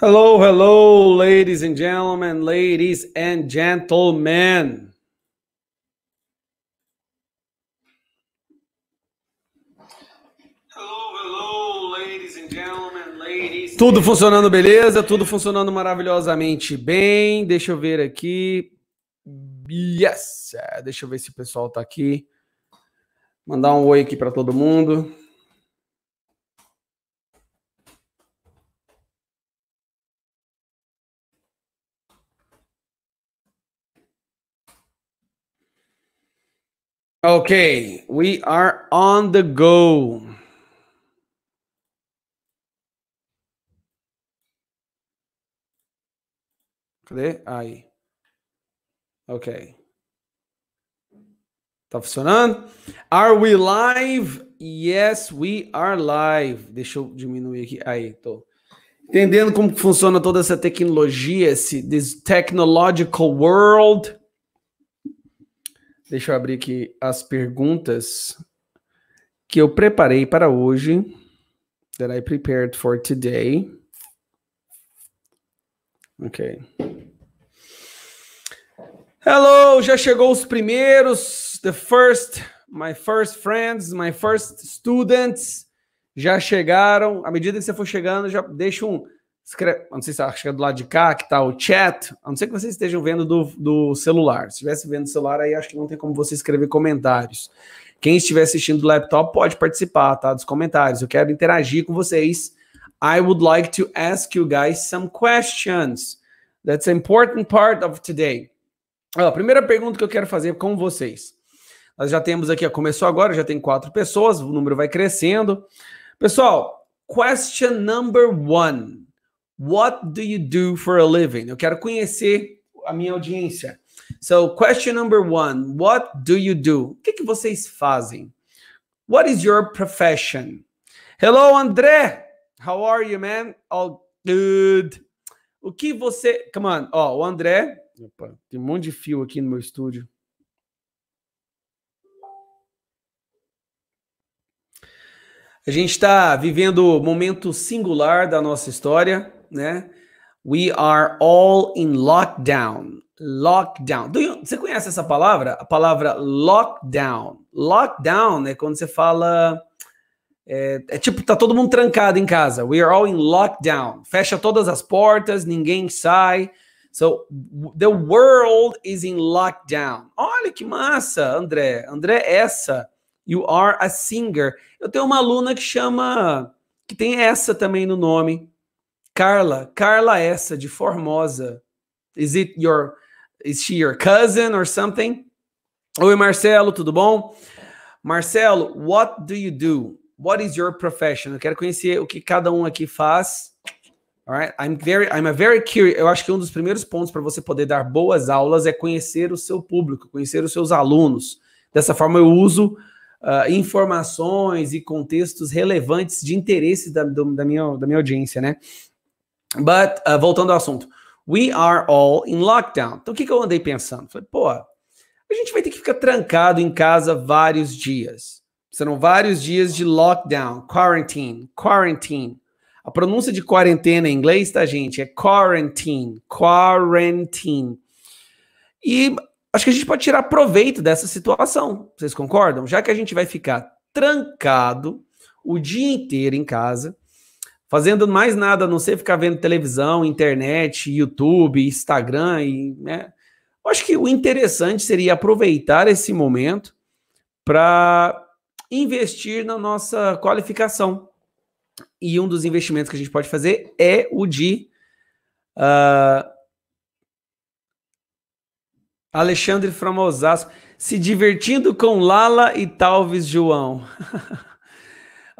Hello, hello, ladies and gentlemen, ladies and gentlemen. ladies and gentlemen, ladies. Tudo funcionando beleza, tudo funcionando maravilhosamente bem. Deixa eu ver aqui. Yes! Deixa eu ver se o pessoal tá aqui. Mandar um oi aqui para todo mundo. Okay, we are on the go. Cadê? Aí. Ok. Tá funcionando? Are we live? Yes, we are live. Deixa eu diminuir aqui. Aí, tô. Entendendo como funciona toda essa tecnologia, esse this technological world. Deixa eu abrir aqui as perguntas que eu preparei para hoje. That I prepared for today. Ok. Hello, já chegou os primeiros. The first, my first friends, my first students já chegaram. À medida que você for chegando, já deixa um Escreve, não sei se é, é do lado de cá que está o chat, a não ser que vocês estejam vendo do, do celular. Se estivesse vendo do celular, aí acho que não tem como você escrever comentários. Quem estiver assistindo do laptop pode participar, tá? Dos comentários. Eu quero interagir com vocês. I would like to ask you guys some questions. That's an important part of today. a primeira pergunta que eu quero fazer com vocês. Nós já temos aqui, ó, começou agora, já tem quatro pessoas, o número vai crescendo. Pessoal, question number one. What do you do for a living? Eu quero conhecer a minha audiência. So, question number one: What do you do? O que, que vocês fazem? What is your profession? Hello, André. How are you, man? All good. O que você. Come on. Ó, oh, o André. Opa, tem um monte de fio aqui no meu estúdio. A gente está vivendo um momento singular da nossa história né? We are all in lockdown. Lockdown. You, você conhece essa palavra? A palavra lockdown. Lockdown é quando você fala. É, é, tipo, tá todo mundo trancado em casa. We are all in lockdown. Fecha todas as portas, ninguém sai. So, the world is in lockdown. Olha que massa, André. André, essa. You are a singer. Eu tenho uma aluna que chama. que tem essa também no nome. Carla, Carla essa de Formosa. Is it your is she your cousin or something? Oi Marcelo, tudo bom? Marcelo, what do you do? What is your profession? Eu quero conhecer o que cada um aqui faz. right, I'm very I'm a very curious. Eu acho que um dos primeiros pontos para você poder dar boas aulas é conhecer o seu público, conhecer os seus alunos. Dessa forma eu uso Uh, informações e contextos relevantes de interesse da, do, da, minha, da minha audiência, né? But, uh, voltando ao assunto. We are all in lockdown. Então, o que, que eu andei pensando? Falei, pô, a gente vai ter que ficar trancado em casa vários dias. Serão vários dias de lockdown, quarantine, quarantine. A pronúncia de quarentena em inglês, tá, gente? É quarantine, quarantine. E acho que a gente pode tirar proveito dessa situação. Vocês concordam? Já que a gente vai ficar trancado o dia inteiro em casa, fazendo mais nada, a não ser ficar vendo televisão, internet, YouTube, Instagram, e, né? Eu acho que o interessante seria aproveitar esse momento para investir na nossa qualificação. E um dos investimentos que a gente pode fazer é o de uh, Alexandre Fromosasco se divertindo com Lala e Talves João.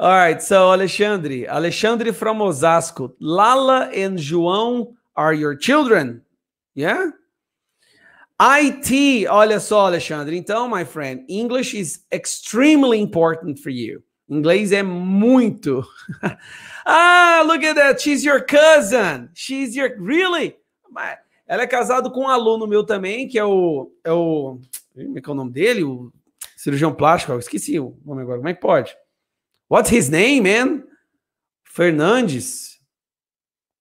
All right, so Alexandre, Alexandre from Osasco. Lala and João are your children? Yeah? IT, olha só, Alexandre. Então, my friend, English is extremely important for you. Inglês é muito. ah, look at that. She's your cousin. She's your really. Ela é casado com um aluno meu também, que é o é o como é que é o nome dele? O cirurgião plástico, eu esqueci o nome agora. Como é que pode? What's his name, man? Fernandes.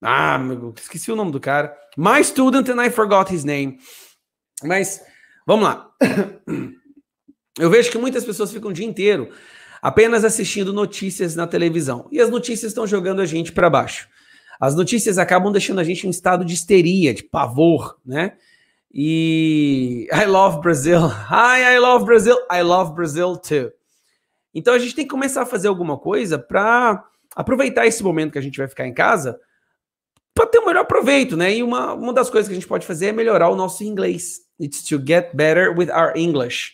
Ah, meu, esqueci o nome do cara. My student and I forgot his name. Mas vamos lá. Eu vejo que muitas pessoas ficam o dia inteiro apenas assistindo notícias na televisão. E as notícias estão jogando a gente para baixo. As notícias acabam deixando a gente em um estado de histeria, de pavor, né? E I love Brazil. Hi, I love Brazil. I love Brazil too. Então a gente tem que começar a fazer alguma coisa para aproveitar esse momento que a gente vai ficar em casa para ter um melhor proveito, né? E uma, uma das coisas que a gente pode fazer é melhorar o nosso inglês. It's to get better with our English.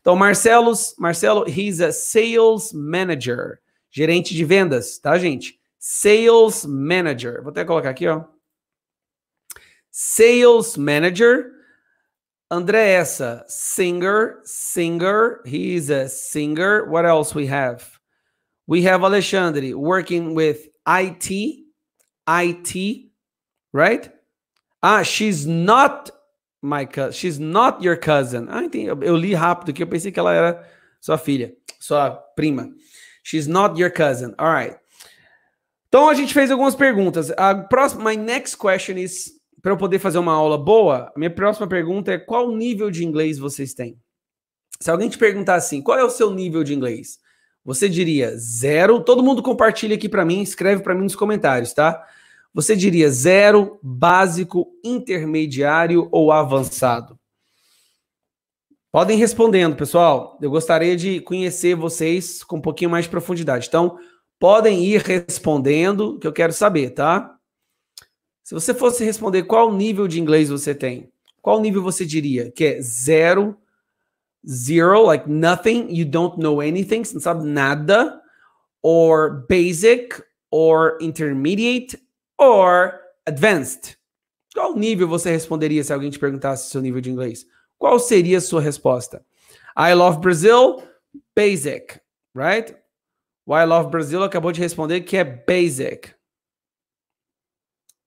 Então, Marcelos, Marcelo, he's a sales manager, gerente de vendas, tá, gente? Sales manager. Vou até colocar aqui, ó. Sales manager André Essa, singer, singer. He's a singer. What else we have? We have Alexandre working with IT, IT, right? Ah, she's not my cousin. She's not your cousin. Ah, entendi. Eu li rápido que eu pensei que ela era sua filha, sua prima. She's not your cousin. All right. Então a gente fez algumas perguntas. A próxima, my next question is para eu poder fazer uma aula boa, minha próxima pergunta é qual nível de inglês vocês têm? Se alguém te perguntar assim, qual é o seu nível de inglês? Você diria zero. Todo mundo compartilha aqui para mim, escreve para mim nos comentários, tá? Você diria zero, básico, intermediário ou avançado? Podem respondendo, pessoal. Eu gostaria de conhecer vocês com um pouquinho mais de profundidade. Então, podem ir respondendo, que eu quero saber, tá? Se você fosse responder qual nível de inglês você tem, qual nível você diria? Que é zero, zero, like nothing, you don't know anything, você não sabe nada, or basic, or intermediate, or advanced. Qual nível você responderia se alguém te perguntasse seu nível de inglês? Qual seria a sua resposta? I love Brazil, basic, right? O I love Brazil acabou de responder que é basic.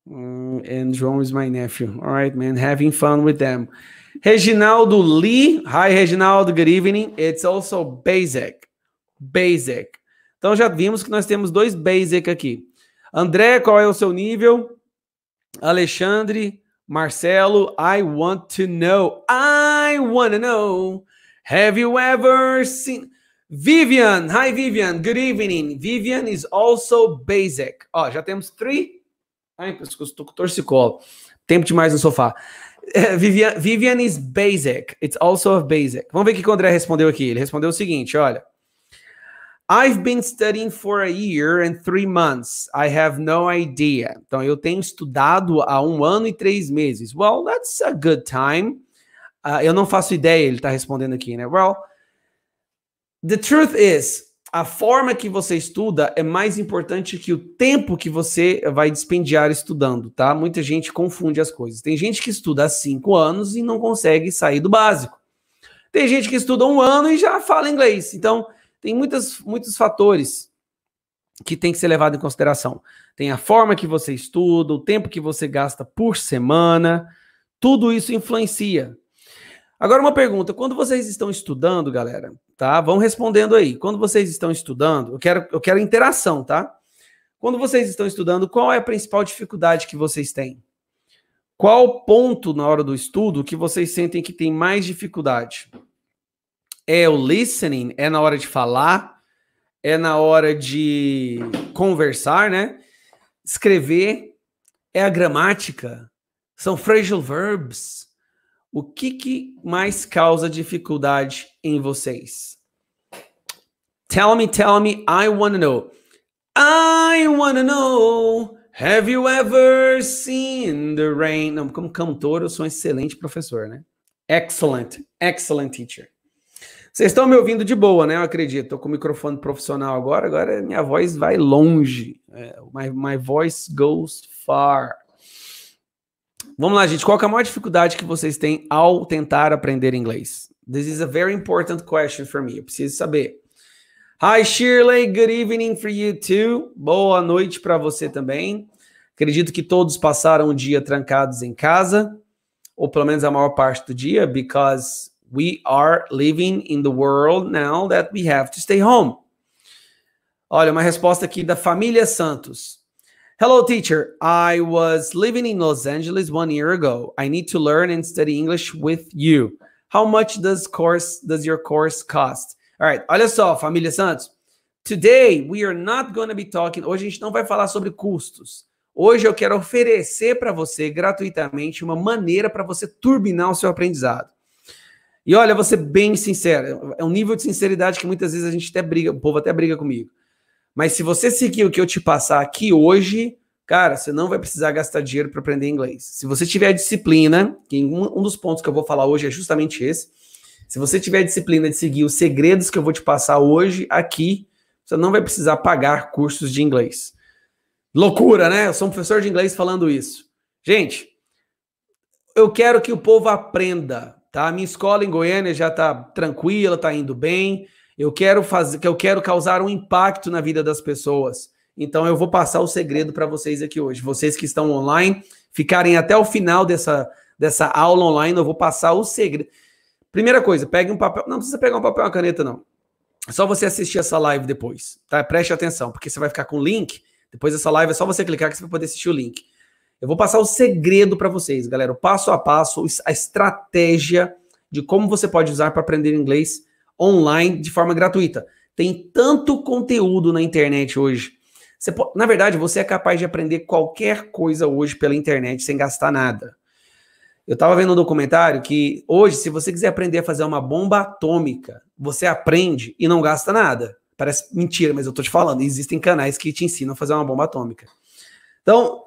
Mm, and John is my nephew. All right, man. Having fun with them. Reginaldo Lee. Hi, Reginaldo. Good evening. It's also basic. Basic. Então já vimos que nós temos dois basic aqui. André, qual é o seu nível? Alexandre, Marcelo, I want to know. I want to know. Have you ever seen Vivian? Hi Vivian, good evening. Vivian is also basic. Ó, já temos three Ai, pescoço, tô com torcicolo. Tempo demais no sofá. É, Vivian, Vivian is basic. It's also of basic. Vamos ver o que o André respondeu aqui. Ele respondeu o seguinte, olha. I've been studying for a year and three months. I have no idea. Então, eu tenho estudado há um ano e três meses. Well, that's a good time. Uh, eu não faço ideia, ele está respondendo aqui, né? Well, the truth is, a forma que você estuda é mais importante que o tempo que você vai dispendiar estudando, tá? Muita gente confunde as coisas. Tem gente que estuda há cinco anos e não consegue sair do básico. Tem gente que estuda um ano e já fala inglês. Então, tem muitas, muitos fatores que tem que ser levado em consideração. Tem a forma que você estuda, o tempo que você gasta por semana, tudo isso influencia. Agora uma pergunta, quando vocês estão estudando, galera, tá? Vão respondendo aí. Quando vocês estão estudando, eu quero eu quero interação, tá? Quando vocês estão estudando, qual é a principal dificuldade que vocês têm? Qual ponto na hora do estudo que vocês sentem que tem mais dificuldade? É o listening, é na hora de falar, é na hora de conversar, né? Escrever, é a gramática, são phrasal verbs, o que, que mais causa dificuldade em vocês? Tell me, tell me, I wanna know. I wanna know. Have you ever seen the rain? Não, como cantor, eu sou um excelente professor, né? Excellent, excellent teacher. Vocês estão me ouvindo de boa, né? Eu acredito. Estou com o microfone profissional agora. Agora minha voz vai longe. É, my, my voice goes far. Vamos lá, gente. Qual é a maior dificuldade que vocês têm ao tentar aprender inglês? This is a very important question for me. Eu preciso saber. Hi, Shirley. Good evening for you too. Boa noite para você também. Acredito que todos passaram o dia trancados em casa, ou pelo menos a maior parte do dia, because we are living in the world now that we have to stay home. Olha, uma resposta aqui da família Santos. Hello, teacher. I was living in Los Angeles one year ago. I need to learn and study English with you. How much does course does your course cost? All right. Olha só, família Santos. Today we are not going to be talking. Hoje a gente não vai falar sobre custos. Hoje eu quero oferecer para você gratuitamente uma maneira para você turbinar o seu aprendizado. E olha, vou ser bem sincero, é um nível de sinceridade que muitas vezes a gente até briga, o povo até briga comigo. Mas se você seguir o que eu te passar aqui hoje, cara, você não vai precisar gastar dinheiro para aprender inglês. Se você tiver disciplina, que um, dos pontos que eu vou falar hoje é justamente esse. Se você tiver disciplina de seguir os segredos que eu vou te passar hoje aqui, você não vai precisar pagar cursos de inglês. Loucura, né? Eu sou um professor de inglês falando isso. Gente, eu quero que o povo aprenda, tá? A minha escola em Goiânia já tá tranquila, tá indo bem. Eu quero fazer, que eu quero causar um impacto na vida das pessoas. Então eu vou passar o segredo para vocês aqui hoje. Vocês que estão online, ficarem até o final dessa, dessa aula online, eu vou passar o segredo. Primeira coisa, pegue um papel. Não precisa pegar um papel e uma caneta, não. É só você assistir essa live depois, tá? Preste atenção, porque você vai ficar com o link. Depois dessa live é só você clicar que você vai poder assistir o link. Eu vou passar o segredo para vocês, galera, o passo a passo, a estratégia de como você pode usar para aprender inglês online de forma gratuita. Tem tanto conteúdo na internet hoje. Você, na verdade, você é capaz de aprender qualquer coisa hoje pela internet sem gastar nada. Eu estava vendo um documentário que hoje, se você quiser aprender a fazer uma bomba atômica, você aprende e não gasta nada. Parece mentira, mas eu tô te falando. Existem canais que te ensinam a fazer uma bomba atômica. Então,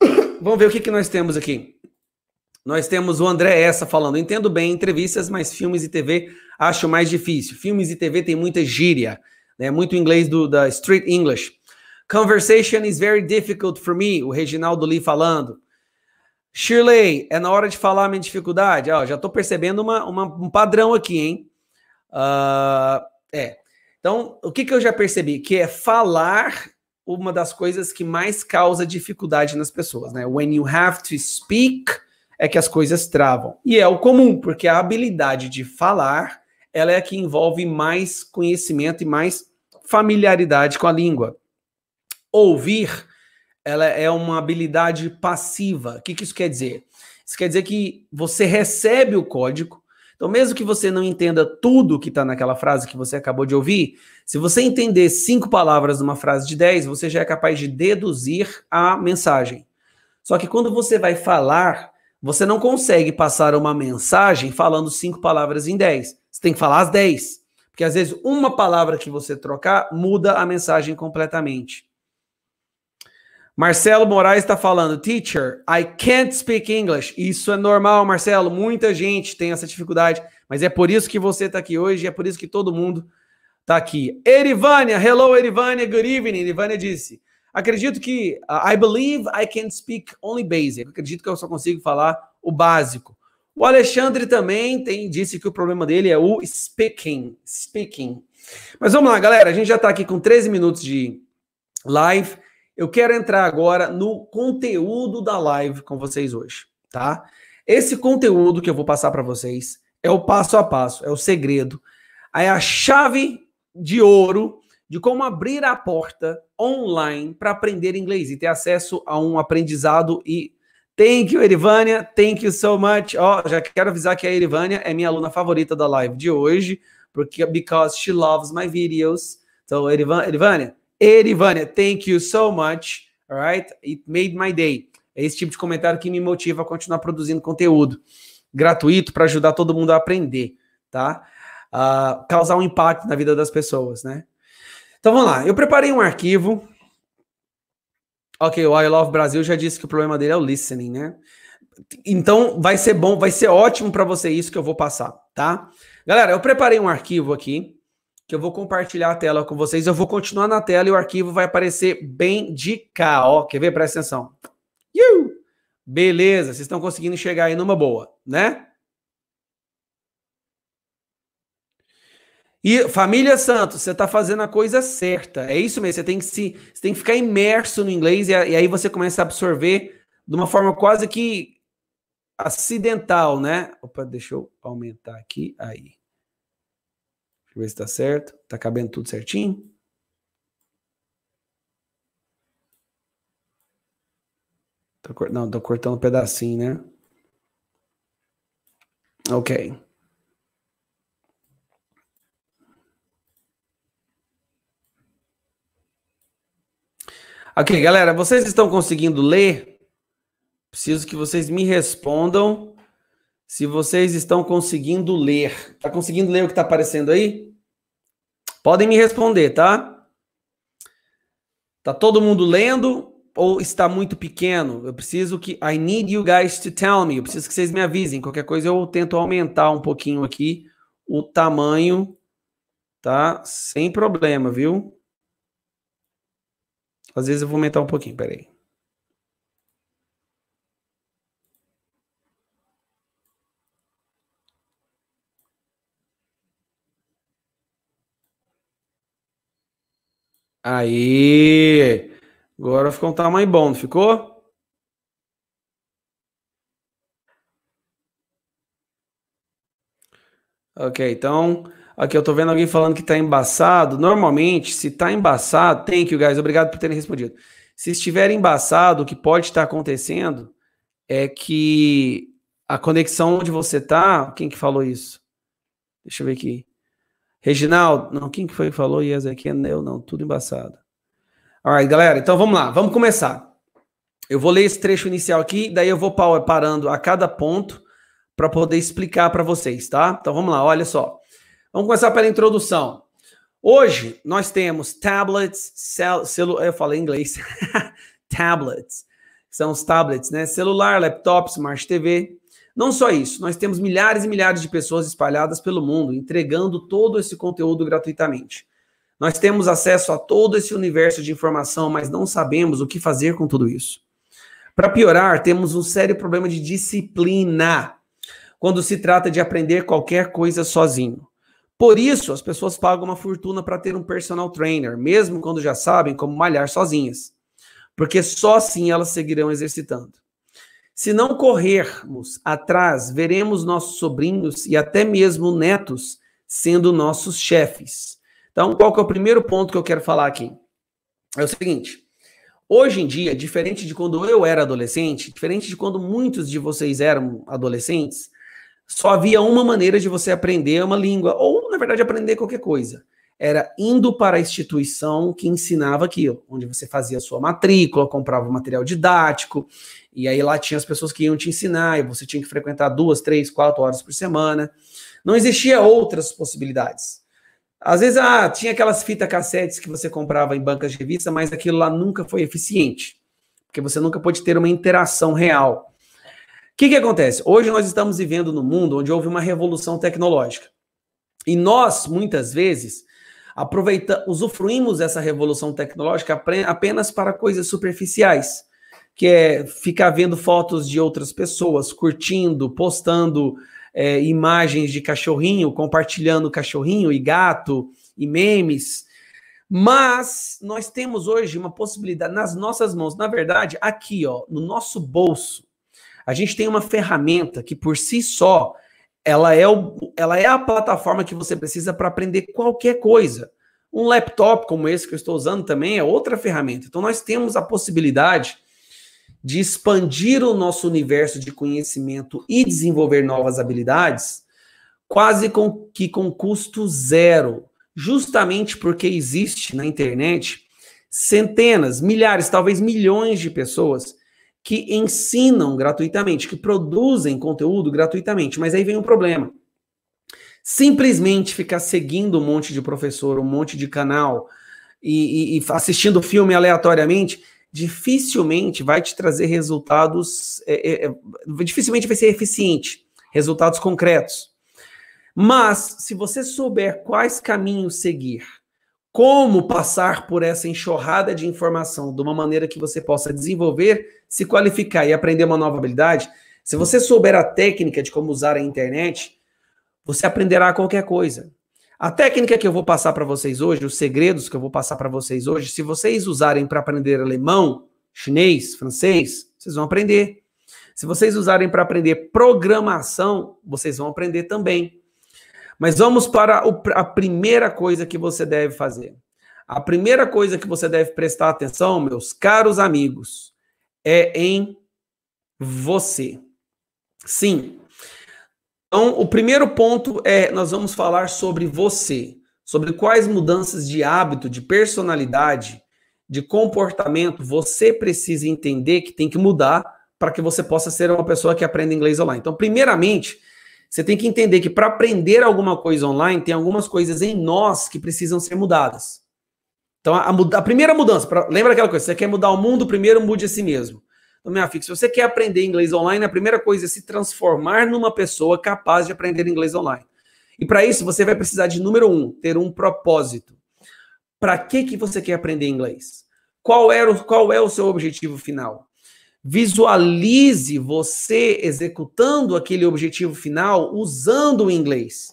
vamos ver o que, que nós temos aqui. Nós temos o André Essa falando: entendo bem entrevistas, mas filmes e TV acho mais difícil. Filmes e TV tem muita gíria, né? muito inglês do, da Street English. Conversation is very difficult for me, o Reginaldo Lee falando. Shirley, é na hora de falar a minha dificuldade. Ó, já estou percebendo uma, uma, um padrão aqui, hein? Uh, é. Então, o que, que eu já percebi? Que é falar uma das coisas que mais causa dificuldade nas pessoas, né? When you have to speak é que as coisas travam. E é o comum, porque a habilidade de falar, ela é a que envolve mais conhecimento e mais familiaridade com a língua. Ouvir, ela é uma habilidade passiva. O que, que isso quer dizer? Isso quer dizer que você recebe o código. Então, mesmo que você não entenda tudo que está naquela frase que você acabou de ouvir, se você entender cinco palavras numa frase de dez, você já é capaz de deduzir a mensagem. Só que quando você vai falar, você não consegue passar uma mensagem falando cinco palavras em dez. Você tem que falar as dez. Porque às vezes uma palavra que você trocar muda a mensagem completamente. Marcelo Moraes está falando, teacher, I can't speak English. Isso é normal, Marcelo. Muita gente tem essa dificuldade, mas é por isso que você está aqui hoje, é por isso que todo mundo está aqui. Erivânia, hello Erivânia, good evening. Erivânia disse, Acredito que uh, I believe I can speak only basic. Acredito que eu só consigo falar o básico. O Alexandre também tem disse que o problema dele é o speaking, speaking. Mas vamos lá, galera, a gente já está aqui com 13 minutos de live. Eu quero entrar agora no conteúdo da live com vocês hoje, tá? Esse conteúdo que eu vou passar para vocês é o passo a passo, é o segredo, é a chave de ouro de como abrir a porta online para aprender inglês e ter acesso a um aprendizado e Thank you, Erivânia. Thank you so much. Ó, oh, já quero avisar que a Erivânia é minha aluna favorita da live de hoje, porque because she loves my videos. Então, Erivânia, Erivânia, thank you so much. All right? It made my day. É esse tipo de comentário que me motiva a continuar produzindo conteúdo gratuito para ajudar todo mundo a aprender, tá? Uh, causar um impacto na vida das pessoas, né? Então vamos lá. Eu preparei um arquivo. Ok, o I Love Brasil já disse que o problema dele é o listening, né? Então vai ser bom, vai ser ótimo para você isso que eu vou passar, tá? Galera, eu preparei um arquivo aqui que eu vou compartilhar a tela com vocês. Eu vou continuar na tela e o arquivo vai aparecer bem de cá, ó. Quer ver? Presta atenção. You! Beleza, vocês estão conseguindo chegar aí numa boa, né? E família Santos, você está fazendo a coisa certa. É isso mesmo. Você tem que se, você tem que ficar imerso no inglês e, e aí você começa a absorver de uma forma quase que acidental, né? Opa, deixa eu aumentar aqui. Aí. Deixa eu ver se está certo. Está cabendo tudo certinho? Tô, não, tô cortando um pedacinho, né? Ok. Ok, galera, vocês estão conseguindo ler? Preciso que vocês me respondam se vocês estão conseguindo ler. Está conseguindo ler o que está aparecendo aí? Podem me responder, tá? Tá todo mundo lendo ou está muito pequeno? Eu preciso que I need you guys to tell me. Eu preciso que vocês me avisem. Qualquer coisa eu tento aumentar um pouquinho aqui o tamanho, tá? Sem problema, viu? Às vezes eu vou aumentar um pouquinho, peraí. Aí! Agora ficou um tamanho bom, não ficou? Ok, então Aqui eu tô vendo alguém falando que tá embaçado. Normalmente, se tá embaçado, tem que, guys. Obrigado por terem respondido. Se estiver embaçado, o que pode estar acontecendo é que a conexão onde você tá, quem que falou isso? Deixa eu ver aqui. Reginaldo, não, quem que foi que falou? Yes, aqui é eu, não, tudo embaçado. Alright, galera, então vamos lá, vamos começar. Eu vou ler esse trecho inicial aqui, daí eu vou parando a cada ponto para poder explicar para vocês, tá? Então vamos lá, olha só. Vamos começar pela introdução. Hoje nós temos tablets, cel, celu, eu falei em inglês, tablets, são os tablets, né? Celular, laptop, smart TV. Não só isso, nós temos milhares e milhares de pessoas espalhadas pelo mundo entregando todo esse conteúdo gratuitamente. Nós temos acesso a todo esse universo de informação, mas não sabemos o que fazer com tudo isso. Para piorar, temos um sério problema de disciplina quando se trata de aprender qualquer coisa sozinho. Por isso, as pessoas pagam uma fortuna para ter um personal trainer, mesmo quando já sabem como malhar sozinhas. Porque só assim elas seguirão exercitando. Se não corrermos atrás, veremos nossos sobrinhos e até mesmo netos sendo nossos chefes. Então, qual que é o primeiro ponto que eu quero falar aqui? É o seguinte: hoje em dia, diferente de quando eu era adolescente, diferente de quando muitos de vocês eram adolescentes, só havia uma maneira de você aprender uma língua, ou, na verdade, aprender qualquer coisa. Era indo para a instituição que ensinava aquilo, onde você fazia a sua matrícula, comprava o material didático, e aí lá tinha as pessoas que iam te ensinar, e você tinha que frequentar duas, três, quatro horas por semana. Não existia outras possibilidades. Às vezes, ah, tinha aquelas fitas cassetes que você comprava em bancas de revista, mas aquilo lá nunca foi eficiente, porque você nunca pôde ter uma interação real que, que acontece? Hoje nós estamos vivendo no mundo onde houve uma revolução tecnológica. E nós, muitas vezes, aproveita, usufruímos dessa revolução tecnológica apenas para coisas superficiais, que é ficar vendo fotos de outras pessoas, curtindo, postando é, imagens de cachorrinho, compartilhando cachorrinho e gato e memes. Mas nós temos hoje uma possibilidade nas nossas mãos, na verdade, aqui, ó, no nosso bolso a gente tem uma ferramenta que por si só ela é, o, ela é a plataforma que você precisa para aprender qualquer coisa. Um laptop como esse que eu estou usando também é outra ferramenta. Então nós temos a possibilidade de expandir o nosso universo de conhecimento e desenvolver novas habilidades quase com, que com custo zero, justamente porque existe na internet centenas, milhares, talvez milhões de pessoas que ensinam gratuitamente, que produzem conteúdo gratuitamente. Mas aí vem um problema. Simplesmente ficar seguindo um monte de professor, um monte de canal e, e assistindo filme aleatoriamente, dificilmente vai te trazer resultados, é, é, é, dificilmente vai ser eficiente, resultados concretos. Mas se você souber quais caminhos seguir, como passar por essa enxurrada de informação de uma maneira que você possa desenvolver, se qualificar e aprender uma nova habilidade, se você souber a técnica de como usar a internet, você aprenderá qualquer coisa. A técnica que eu vou passar para vocês hoje, os segredos que eu vou passar para vocês hoje, se vocês usarem para aprender alemão, chinês, francês, vocês vão aprender. Se vocês usarem para aprender programação, vocês vão aprender também. Mas vamos para a primeira coisa que você deve fazer. A primeira coisa que você deve prestar atenção, meus caros amigos, é em você. Sim. Então, o primeiro ponto é nós vamos falar sobre você, sobre quais mudanças de hábito, de personalidade, de comportamento você precisa entender que tem que mudar para que você possa ser uma pessoa que aprenda inglês online. Então, primeiramente, você tem que entender que para aprender alguma coisa online, tem algumas coisas em nós que precisam ser mudadas. Então, a, a primeira mudança, pra, lembra aquela coisa, você quer mudar o mundo, primeiro mude a si mesmo. Então, minha filha, se você quer aprender inglês online, a primeira coisa é se transformar numa pessoa capaz de aprender inglês online. E para isso, você vai precisar de, número um, ter um propósito. Para que, que você quer aprender inglês? Qual, era o, qual é o seu objetivo final? Visualize você executando aquele objetivo final usando o inglês.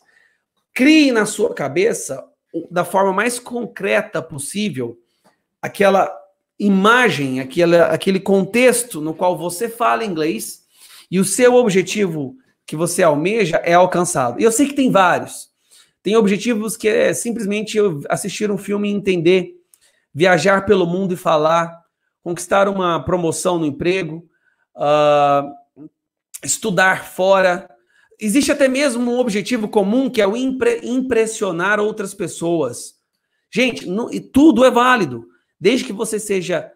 Crie na sua cabeça, da forma mais concreta possível, aquela imagem, aquela, aquele contexto no qual você fala inglês e o seu objetivo que você almeja é alcançado. E eu sei que tem vários. Tem objetivos que é simplesmente eu assistir um filme e entender, viajar pelo mundo e falar conquistar uma promoção no emprego, uh, estudar fora. Existe até mesmo um objetivo comum que é o impre impressionar outras pessoas. Gente, e tudo é válido, desde que você seja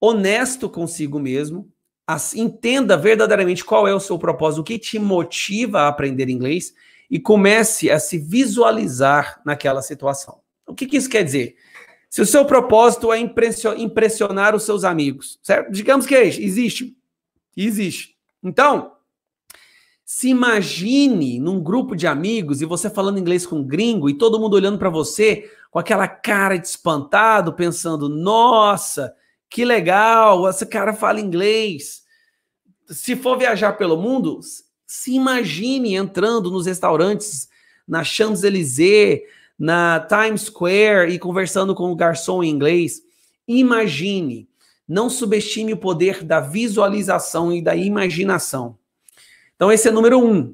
honesto consigo mesmo, as, entenda verdadeiramente qual é o seu propósito, o que te motiva a aprender inglês e comece a se visualizar naquela situação. O que, que isso quer dizer? Se o seu propósito é impressionar os seus amigos, certo? Digamos que existe. Existe. Então, se imagine num grupo de amigos e você falando inglês com um gringo e todo mundo olhando para você com aquela cara de espantado, pensando: nossa, que legal, esse cara fala inglês. Se for viajar pelo mundo, se imagine entrando nos restaurantes na Champs-Élysées, na Times Square e conversando com o garçom em inglês. Imagine. Não subestime o poder da visualização e da imaginação. Então, esse é número um.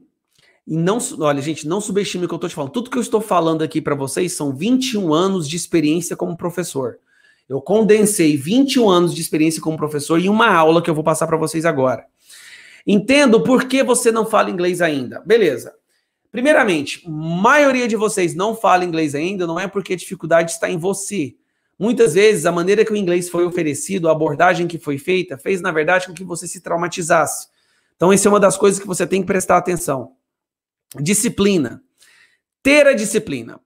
E não, olha, gente, não subestime o que eu estou te falando. Tudo que eu estou falando aqui para vocês são 21 anos de experiência como professor. Eu condensei 21 anos de experiência como professor em uma aula que eu vou passar para vocês agora. Entendo por que você não fala inglês ainda. Beleza. Primeiramente, maioria de vocês não fala inglês ainda, não é porque a dificuldade está em você. Muitas vezes, a maneira que o inglês foi oferecido, a abordagem que foi feita, fez, na verdade, com que você se traumatizasse. Então, essa é uma das coisas que você tem que prestar atenção. Disciplina. Ter a disciplina.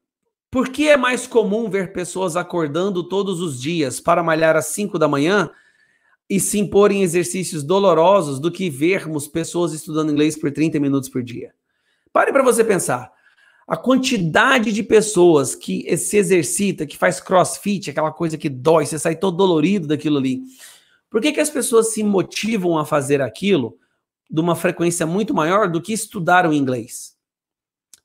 Por que é mais comum ver pessoas acordando todos os dias para malhar às 5 da manhã e se impor em exercícios dolorosos do que vermos pessoas estudando inglês por 30 minutos por dia? Pare para você pensar. A quantidade de pessoas que se exercita, que faz crossfit, aquela coisa que dói, você sai todo dolorido daquilo ali. Por que, que as pessoas se motivam a fazer aquilo de uma frequência muito maior do que estudar o inglês?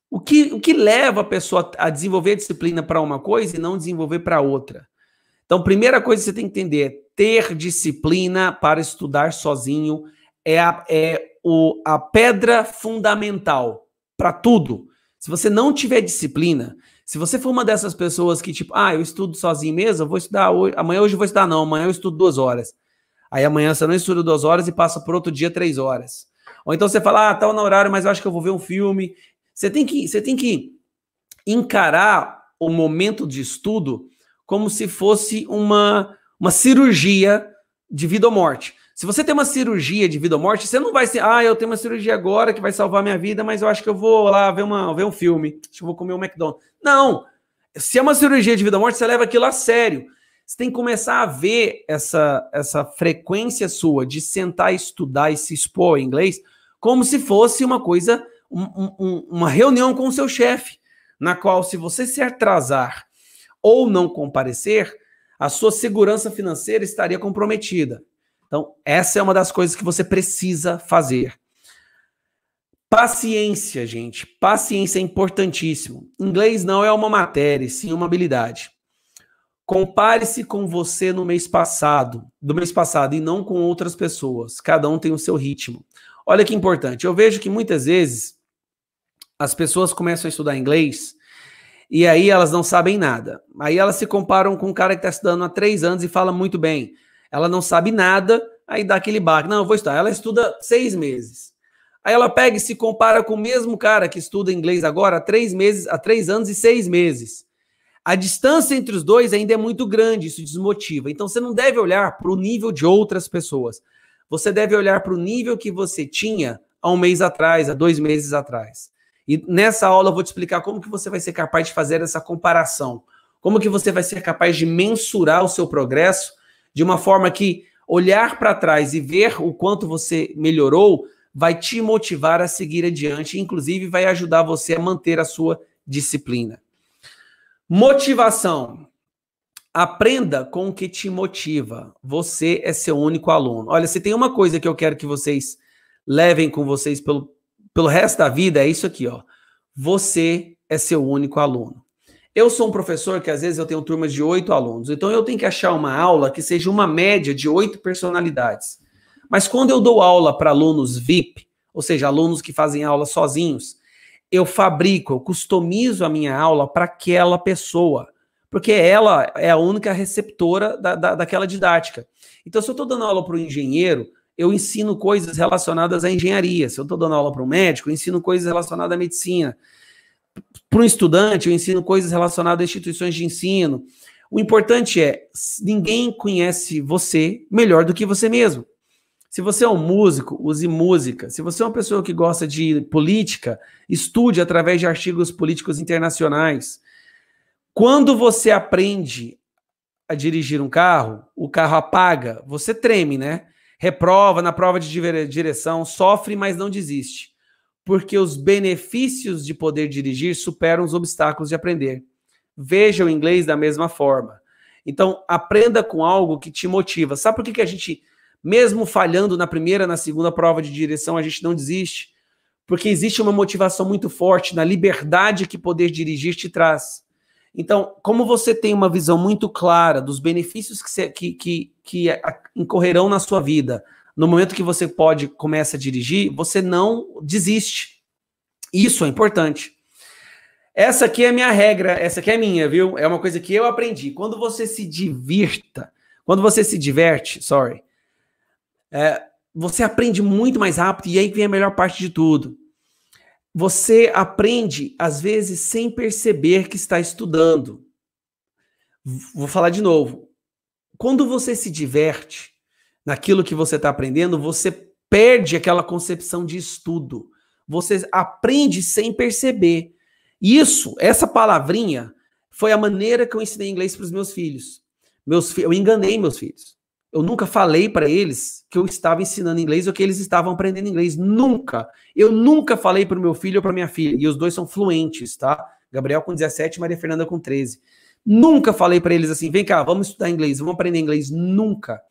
O que, o que leva a pessoa a desenvolver a disciplina para uma coisa e não desenvolver para outra? Então, primeira coisa que você tem que entender é ter disciplina para estudar sozinho é a, é o, a pedra fundamental para tudo. Se você não tiver disciplina, se você for uma dessas pessoas que, tipo, ah, eu estudo sozinho mesmo, eu vou estudar hoje, amanhã hoje eu vou estudar, não, amanhã eu estudo duas horas. Aí amanhã você não estuda duas horas e passa por outro dia três horas. Ou então você fala, ah, tá no horário, mas eu acho que eu vou ver um filme. Você tem que, você tem que encarar o momento de estudo como se fosse uma, uma cirurgia de vida ou morte. Se você tem uma cirurgia de vida ou morte, você não vai ser, ah, eu tenho uma cirurgia agora que vai salvar minha vida, mas eu acho que eu vou lá ver, uma, ver um filme, acho que eu vou comer um McDonald's. Não! Se é uma cirurgia de vida ou morte, você leva aquilo a sério. Você tem que começar a ver essa, essa frequência sua de sentar, estudar e se expor em inglês como se fosse uma coisa, um, um, uma reunião com o seu chefe, na qual, se você se atrasar ou não comparecer, a sua segurança financeira estaria comprometida. Então, essa é uma das coisas que você precisa fazer. Paciência, gente. Paciência é importantíssimo. Inglês não é uma matéria, sim uma habilidade. Compare-se com você no mês passado, do mês passado e não com outras pessoas. Cada um tem o seu ritmo. Olha que importante. Eu vejo que muitas vezes as pessoas começam a estudar inglês e aí elas não sabem nada. Aí elas se comparam com um cara que está estudando há três anos e fala muito bem. Ela não sabe nada, aí dá aquele baque. Não, eu vou estudar. Ela estuda seis meses. Aí ela pega e se compara com o mesmo cara que estuda inglês agora há três meses, há três anos e seis meses. A distância entre os dois ainda é muito grande, isso desmotiva. Então você não deve olhar para o nível de outras pessoas. Você deve olhar para o nível que você tinha há um mês atrás, há dois meses atrás. E nessa aula eu vou te explicar como que você vai ser capaz de fazer essa comparação. Como que você vai ser capaz de mensurar o seu progresso de uma forma que olhar para trás e ver o quanto você melhorou vai te motivar a seguir adiante, inclusive vai ajudar você a manter a sua disciplina. Motivação. Aprenda com o que te motiva. Você é seu único aluno. Olha, se tem uma coisa que eu quero que vocês levem com vocês pelo, pelo resto da vida, é isso aqui, ó. Você é seu único aluno. Eu sou um professor que às vezes eu tenho turmas de oito alunos, então eu tenho que achar uma aula que seja uma média de oito personalidades. Mas quando eu dou aula para alunos VIP, ou seja, alunos que fazem aula sozinhos, eu fabrico, eu customizo a minha aula para aquela pessoa, porque ela é a única receptora da, da daquela didática. Então, se eu estou dando aula para um engenheiro, eu ensino coisas relacionadas à engenharia. Se eu estou dando aula para um médico, eu ensino coisas relacionadas à medicina para um estudante, eu ensino coisas relacionadas a instituições de ensino. O importante é, ninguém conhece você melhor do que você mesmo. Se você é um músico, use música. Se você é uma pessoa que gosta de política, estude através de artigos políticos internacionais. Quando você aprende a dirigir um carro, o carro apaga, você treme, né? Reprova na prova de direção, sofre, mas não desiste porque os benefícios de poder dirigir superam os obstáculos de aprender. Veja o inglês da mesma forma. Então, aprenda com algo que te motiva. Sabe por que, que a gente, mesmo falhando na primeira, na segunda prova de direção, a gente não desiste? Porque existe uma motivação muito forte na liberdade que poder dirigir te traz. Então, como você tem uma visão muito clara dos benefícios que, se, que, que, que incorrerão na sua vida, no momento que você pode, começa a dirigir, você não desiste. Isso é importante. Essa aqui é a minha regra, essa aqui é minha, viu? É uma coisa que eu aprendi. Quando você se divirta, quando você se diverte, sorry, é, você aprende muito mais rápido e aí vem a melhor parte de tudo. Você aprende, às vezes, sem perceber que está estudando. Vou falar de novo. Quando você se diverte, naquilo que você está aprendendo, você perde aquela concepção de estudo. Você aprende sem perceber. Isso, essa palavrinha, foi a maneira que eu ensinei inglês para os meus filhos. Meus fi eu enganei meus filhos. Eu nunca falei para eles que eu estava ensinando inglês ou que eles estavam aprendendo inglês. Nunca. Eu nunca falei para o meu filho ou para minha filha. E os dois são fluentes, tá? Gabriel com 17, Maria Fernanda com 13. Nunca falei para eles assim: vem cá, vamos estudar inglês, vamos aprender inglês. Nunca.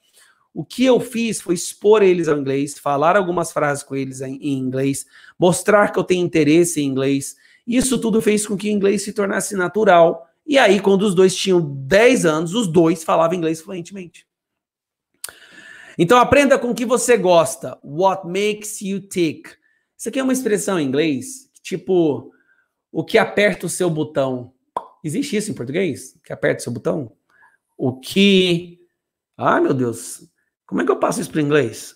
O que eu fiz foi expor eles ao inglês, falar algumas frases com eles em inglês, mostrar que eu tenho interesse em inglês. Isso tudo fez com que o inglês se tornasse natural. E aí, quando os dois tinham 10 anos, os dois falavam inglês fluentemente. Então, aprenda com o que você gosta. What makes you tick? Isso aqui é uma expressão em inglês, tipo, o que aperta o seu botão. Existe isso em português? O que aperta o seu botão? O que. Ah, meu Deus. Como é que eu passo isso para inglês?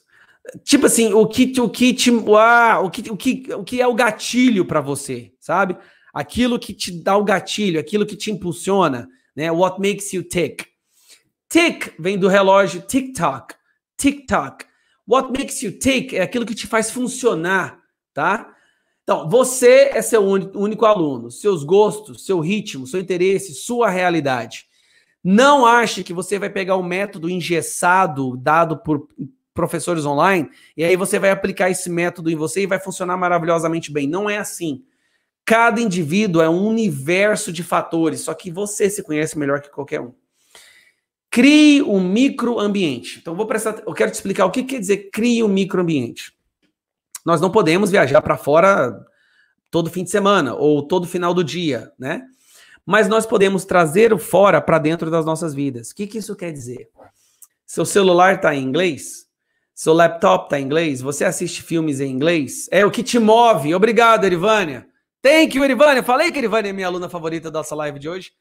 Tipo assim, o que o que te, ah, o que o que o que é o gatilho para você, sabe? Aquilo que te dá o gatilho, aquilo que te impulsiona, né? What makes you tick? Tick vem do relógio TikTok. TikTok. What makes you tick é aquilo que te faz funcionar, tá? Então, você é seu único aluno, seus gostos, seu ritmo, seu interesse, sua realidade. Não ache que você vai pegar o um método engessado dado por professores online e aí você vai aplicar esse método em você e vai funcionar maravilhosamente bem. Não é assim. Cada indivíduo é um universo de fatores, só que você se conhece melhor que qualquer um. Crie um microambiente. Então vou prestar, eu quero te explicar o que quer dizer crie um microambiente. Nós não podemos viajar para fora todo fim de semana ou todo final do dia, né? mas nós podemos trazer o fora para dentro das nossas vidas. O que, que isso quer dizer? Seu celular está em inglês? Seu laptop está em inglês? Você assiste filmes em inglês? É o que te move. Obrigado, Erivânia. Thank you, Erivânia. Falei que Erivânia é minha aluna favorita da nossa live de hoje.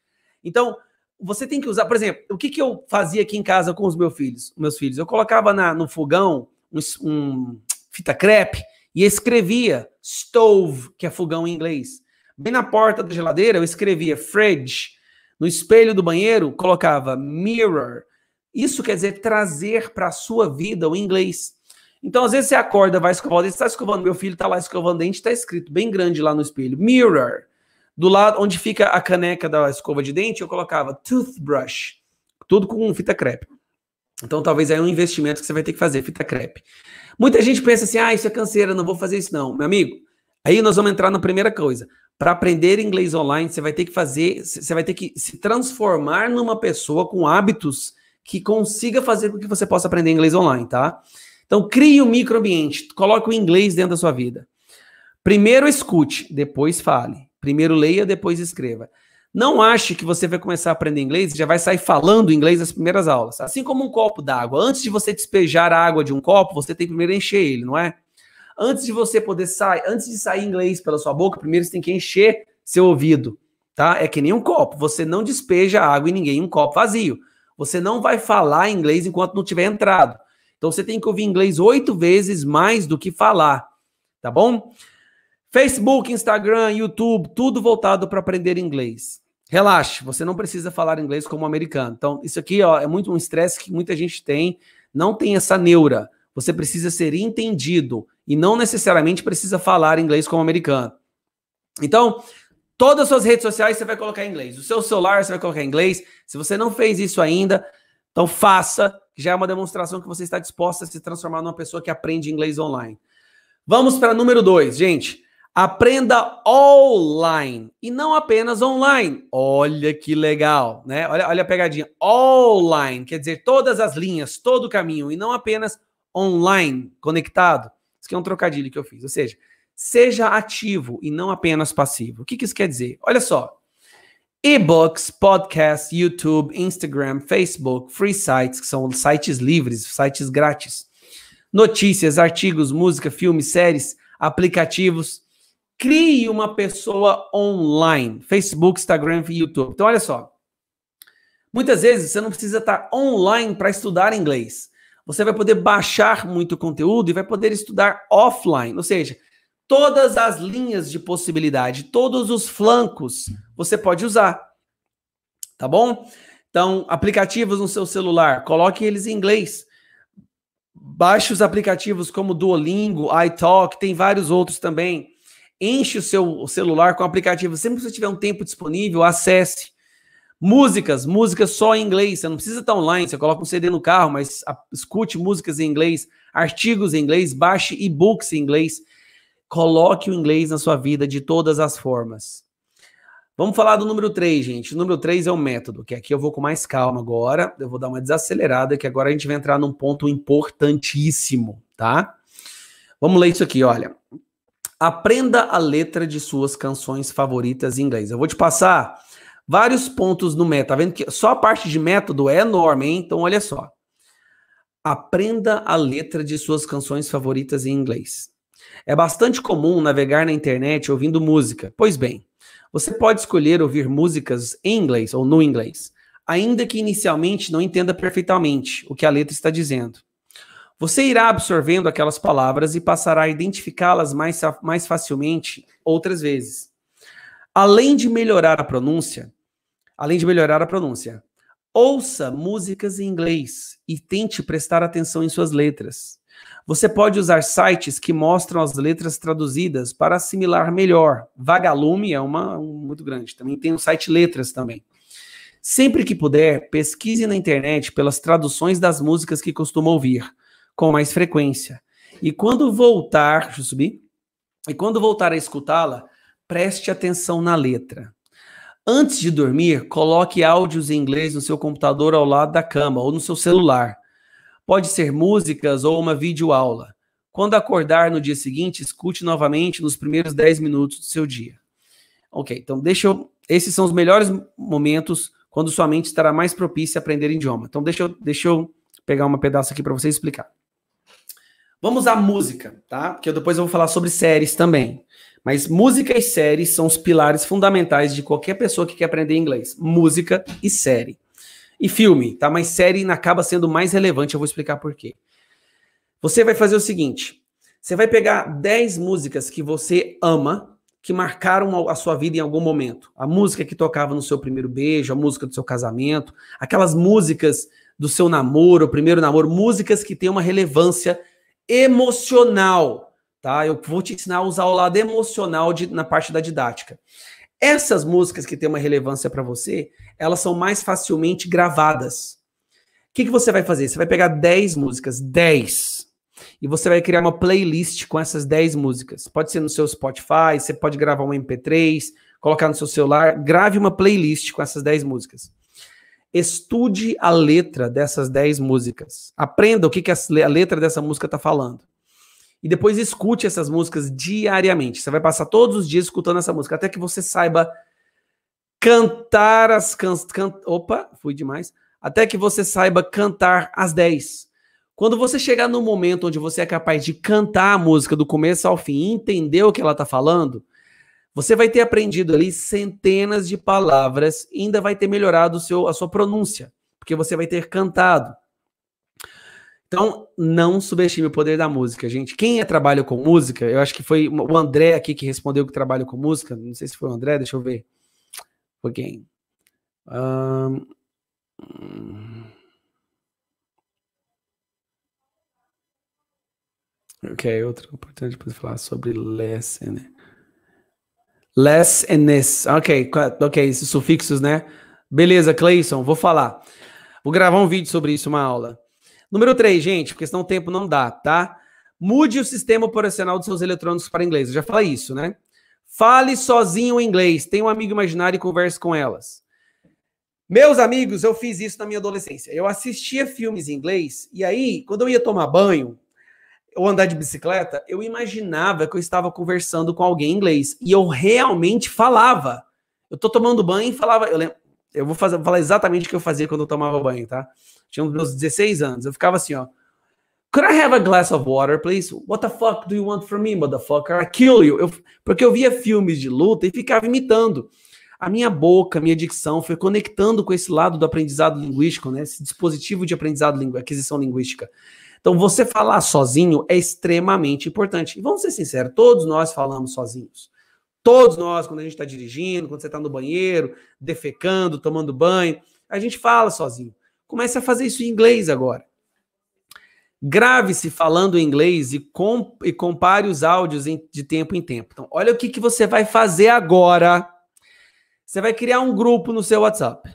Então, você tem que usar, por exemplo, o que, que eu fazia aqui em casa com os meus filhos? Meus filhos, eu colocava na, no fogão um, um fita crepe e escrevia stove, que é fogão em inglês. Bem na porta da geladeira, eu escrevia fridge. No espelho do banheiro, colocava mirror. Isso quer dizer trazer para a sua vida o inglês. Então, às vezes você acorda, vai escovar o dente, está escovando, meu filho está lá escovando o dente, está escrito bem grande lá no espelho, mirror. Do lado onde fica a caneca da escova de dente, eu colocava toothbrush, tudo com fita crepe. Então, talvez aí é um investimento que você vai ter que fazer, fita crepe. Muita gente pensa assim, ah, isso é canseira, não vou fazer isso não. Meu amigo, aí nós vamos entrar na primeira coisa. Para aprender inglês online, você vai ter que fazer, você vai ter que se transformar numa pessoa com hábitos que consiga fazer com que você possa aprender inglês online, tá? Então, crie um microambiente, coloque o inglês dentro da sua vida. Primeiro escute, depois fale. Primeiro leia, depois escreva. Não ache que você vai começar a aprender inglês e já vai sair falando inglês nas primeiras aulas. Assim como um copo d'água. Antes de você despejar a água de um copo, você tem que primeiro encher ele, não é? Antes de você poder sair, antes de sair inglês pela sua boca, primeiro você tem que encher seu ouvido, tá? É que nem um copo. Você não despeja água em ninguém, um copo vazio. Você não vai falar inglês enquanto não tiver entrado. Então você tem que ouvir inglês oito vezes mais do que falar, tá bom? Facebook, Instagram, YouTube, tudo voltado para aprender inglês. Relaxe, você não precisa falar inglês como americano. Então, isso aqui ó, é muito um estresse que muita gente tem, não tem essa neura. Você precisa ser entendido e não necessariamente precisa falar inglês como americano. Então, todas as suas redes sociais você vai colocar em inglês. O seu celular você vai colocar em inglês. Se você não fez isso ainda, então faça, que já é uma demonstração que você está disposta a se transformar numa pessoa que aprende inglês online. Vamos para número dois, gente. Aprenda online e não apenas online. Olha que legal, né? Olha, olha a pegadinha. Online quer dizer todas as linhas, todo o caminho e não apenas online, conectado. Isso aqui é um trocadilho que eu fiz. Ou seja, seja ativo e não apenas passivo. O que, que isso quer dizer? Olha só. E-books, podcasts, YouTube, Instagram, Facebook, free sites, que são sites livres, sites grátis. Notícias, artigos, música, filmes, séries, aplicativos. Crie uma pessoa online. Facebook, Instagram e YouTube. Então, olha só. Muitas vezes você não precisa estar online para estudar inglês. Você vai poder baixar muito conteúdo e vai poder estudar offline, ou seja, todas as linhas de possibilidade, todos os flancos você pode usar. Tá bom? Então, aplicativos no seu celular, coloque eles em inglês. Baixe os aplicativos como Duolingo, iTalk, tem vários outros também. Enche o seu celular com aplicativos. Sempre que você tiver um tempo disponível, acesse. Músicas, músicas só em inglês. Você não precisa estar online, você coloca um CD no carro, mas escute músicas em inglês, artigos em inglês, baixe e-books em inglês. Coloque o inglês na sua vida de todas as formas. Vamos falar do número 3, gente. O número 3 é o método, que aqui eu vou com mais calma agora. Eu vou dar uma desacelerada, que agora a gente vai entrar num ponto importantíssimo, tá? Vamos ler isso aqui, olha. Aprenda a letra de suas canções favoritas em inglês. Eu vou te passar vários pontos no meta. Tá vendo que só a parte de método é enorme, hein? Então, olha só. Aprenda a letra de suas canções favoritas em inglês. É bastante comum navegar na internet ouvindo música. Pois bem, você pode escolher ouvir músicas em inglês ou no inglês, ainda que inicialmente não entenda perfeitamente o que a letra está dizendo. Você irá absorvendo aquelas palavras e passará a identificá-las mais, mais facilmente outras vezes. Além de melhorar a pronúncia, além de melhorar a pronúncia. Ouça músicas em inglês e tente prestar atenção em suas letras. Você pode usar sites que mostram as letras traduzidas para assimilar melhor. Vagalume é uma um, muito grande. Também tem um site Letras também. Sempre que puder, pesquise na internet pelas traduções das músicas que costuma ouvir, com mais frequência. E quando voltar, deixa eu subir. E quando voltar a escutá-la, preste atenção na letra. Antes de dormir, coloque áudios em inglês no seu computador ao lado da cama ou no seu celular. Pode ser músicas ou uma videoaula. Quando acordar no dia seguinte, escute novamente nos primeiros 10 minutos do seu dia. Ok, então deixa eu. Esses são os melhores momentos quando sua mente estará mais propícia a aprender idioma. Então deixa eu, deixa eu pegar uma pedaço aqui para você explicar. Vamos à música, tá? Porque depois eu vou falar sobre séries também. Mas música e série são os pilares fundamentais de qualquer pessoa que quer aprender inglês. Música e série. E filme, tá? Mas série acaba sendo mais relevante, eu vou explicar por quê. Você vai fazer o seguinte: você vai pegar 10 músicas que você ama, que marcaram a sua vida em algum momento. A música que tocava no seu primeiro beijo, a música do seu casamento, aquelas músicas do seu namoro, primeiro namoro, músicas que têm uma relevância emocional tá? Eu vou te ensinar a usar o lado emocional de, na parte da didática. Essas músicas que têm uma relevância para você, elas são mais facilmente gravadas. O que, que você vai fazer? Você vai pegar 10 músicas, 10. E você vai criar uma playlist com essas 10 músicas. Pode ser no seu Spotify, você pode gravar um MP3, colocar no seu celular. Grave uma playlist com essas 10 músicas. Estude a letra dessas 10 músicas. Aprenda o que, que a letra dessa música está falando e depois escute essas músicas diariamente. Você vai passar todos os dias escutando essa música até que você saiba cantar as can... can opa, fui demais. Até que você saiba cantar as 10. Quando você chegar no momento onde você é capaz de cantar a música do começo ao fim, entender o que ela está falando, você vai ter aprendido ali centenas de palavras, E ainda vai ter melhorado seu, a sua pronúncia, porque você vai ter cantado. Então, não subestime o poder da música, gente. Quem é trabalho com música, eu acho que foi o André aqui que respondeu que trabalha com música. Não sei se foi o André, deixa eu ver. Foi quem? Um... Ok, outra importante para falar sobre less né? less and this. Ok, ok, esses sufixos, né? Beleza, Clayson, vou falar. Vou gravar um vídeo sobre isso, uma aula. Número 3, gente, porque senão o tempo não dá, tá? Mude o sistema operacional dos seus eletrônicos para inglês. Eu já falei isso, né? Fale sozinho o inglês. Tenha um amigo imaginário e converse com elas. Meus amigos, eu fiz isso na minha adolescência. Eu assistia filmes em inglês e aí, quando eu ia tomar banho ou andar de bicicleta, eu imaginava que eu estava conversando com alguém em inglês e eu realmente falava. Eu tô tomando banho e falava. Eu lembro, eu vou, fazer, falar exatamente o que eu fazia quando eu tomava banho, tá? Tinha uns meus 16 anos. Eu ficava assim, ó. Could I have a glass of water, please? What the fuck do you want from me, motherfucker? I kill you. Eu, porque eu via filmes de luta e ficava imitando. A minha boca, a minha dicção foi conectando com esse lado do aprendizado linguístico, né? Esse dispositivo de aprendizado, aquisição linguística. Então, você falar sozinho é extremamente importante. E vamos ser sinceros, todos nós falamos sozinhos. Todos nós, quando a gente está dirigindo, quando você está no banheiro, defecando, tomando banho, a gente fala sozinho. Comece a fazer isso em inglês agora. Grave-se falando em inglês e, comp e compare os áudios em, de tempo em tempo. Então, olha o que, que você vai fazer agora. Você vai criar um grupo no seu WhatsApp.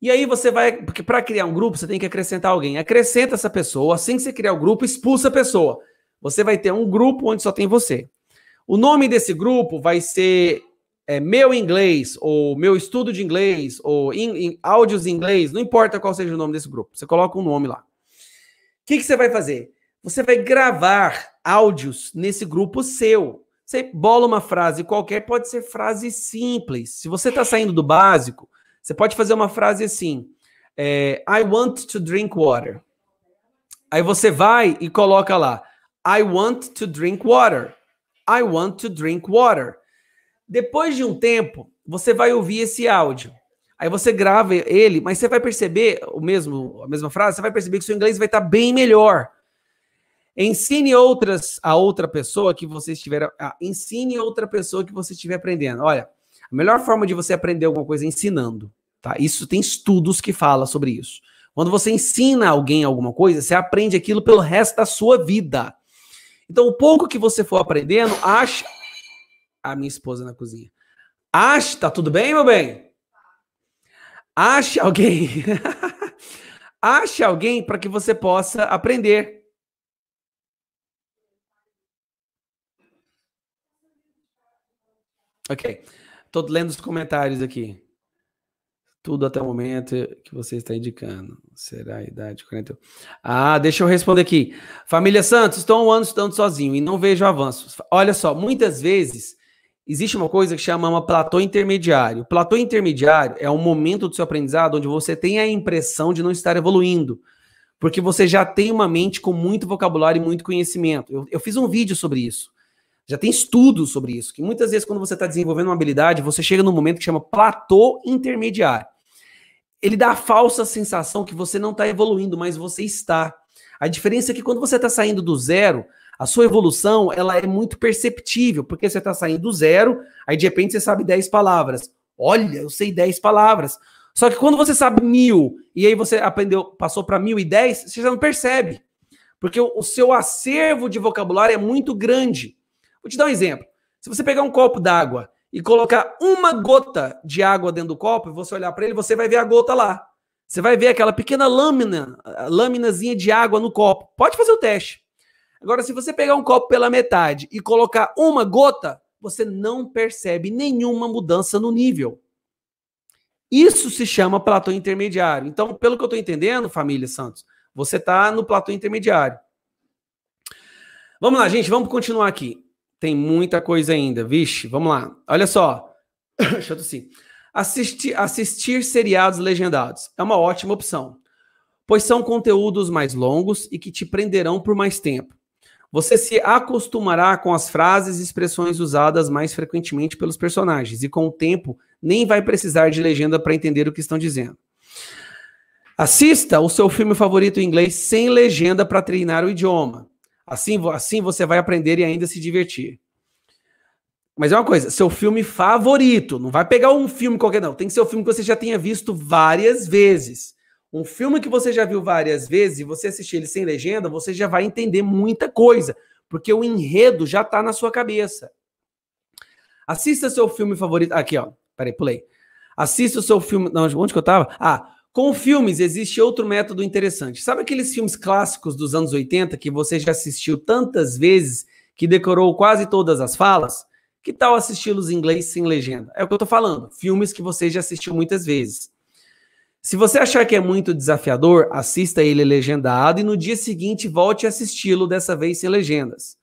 E aí você vai. Porque para criar um grupo, você tem que acrescentar alguém. Acrescenta essa pessoa. Assim que você criar o grupo, expulsa a pessoa. Você vai ter um grupo onde só tem você. O nome desse grupo vai ser é, Meu Inglês, ou Meu Estudo de Inglês, ou in, in, Áudios em Inglês, não importa qual seja o nome desse grupo, você coloca um nome lá. O que, que você vai fazer? Você vai gravar áudios nesse grupo seu. Você bola uma frase qualquer, pode ser frase simples. Se você está saindo do básico, você pode fazer uma frase assim: é, I want to drink water. Aí você vai e coloca lá: I want to drink water. I want to drink water. Depois de um tempo, você vai ouvir esse áudio. Aí você grava ele, mas você vai perceber o mesmo, a mesma frase, você vai perceber que seu inglês vai estar tá bem melhor. Ensine outras a outra pessoa que você estiver, ah, ensine outra pessoa que você estiver aprendendo. Olha, a melhor forma de você aprender alguma coisa é ensinando, tá? Isso tem estudos que fala sobre isso. Quando você ensina alguém alguma coisa, você aprende aquilo pelo resto da sua vida. Então, o pouco que você for aprendendo, acha. A minha esposa na cozinha. Acha. Tá tudo bem, meu bem? Ache alguém. ache alguém para que você possa aprender. Ok. Estou lendo os comentários aqui. Tudo até o momento que você está indicando. Será a idade 40? Ah, deixa eu responder aqui. Família Santos, estou um ano estudando sozinho e não vejo avanços. Olha só, muitas vezes existe uma coisa que uma platô intermediário. Platô intermediário é um momento do seu aprendizado onde você tem a impressão de não estar evoluindo, porque você já tem uma mente com muito vocabulário e muito conhecimento. Eu, eu fiz um vídeo sobre isso. Já tem estudos sobre isso, que muitas vezes quando você está desenvolvendo uma habilidade, você chega num momento que chama platô intermediário ele dá a falsa sensação que você não está evoluindo, mas você está. A diferença é que quando você está saindo do zero, a sua evolução ela é muito perceptível, porque você está saindo do zero, aí de repente você sabe 10 palavras. Olha, eu sei 10 palavras. Só que quando você sabe mil e aí você aprendeu, passou para mil e dez, você já não percebe. Porque o, o seu acervo de vocabulário é muito grande. Vou te dar um exemplo. Se você pegar um copo d'água e colocar uma gota de água dentro do copo, e você olhar para ele, você vai ver a gota lá. Você vai ver aquela pequena lâmina, lâminazinha de água no copo. Pode fazer o teste. Agora, se você pegar um copo pela metade e colocar uma gota, você não percebe nenhuma mudança no nível. Isso se chama platô intermediário. Então, pelo que eu estou entendendo, família Santos, você está no platô intermediário. Vamos lá, gente, vamos continuar aqui. Tem muita coisa ainda. Vixe, vamos lá. Olha só. Deixa eu tossir. Assistir, assistir seriados legendados é uma ótima opção, pois são conteúdos mais longos e que te prenderão por mais tempo. Você se acostumará com as frases e expressões usadas mais frequentemente pelos personagens e com o tempo nem vai precisar de legenda para entender o que estão dizendo. Assista o seu filme favorito em inglês sem legenda para treinar o idioma. Assim, assim você vai aprender e ainda se divertir. Mas é uma coisa, seu filme favorito. Não vai pegar um filme qualquer, não. Tem que ser um filme que você já tenha visto várias vezes. Um filme que você já viu várias vezes e você assistir ele sem legenda, você já vai entender muita coisa, porque o enredo já está na sua cabeça. Assista seu filme favorito. Aqui, ó. Peraí, pulei. Assista o seu filme. Não, onde que eu tava? Ah, com filmes, existe outro método interessante. Sabe aqueles filmes clássicos dos anos 80 que você já assistiu tantas vezes que decorou quase todas as falas? Que tal assisti-los em inglês sem legenda? É o que eu estou falando. Filmes que você já assistiu muitas vezes. Se você achar que é muito desafiador, assista ele legendado e no dia seguinte volte a assisti-lo, dessa vez sem legendas.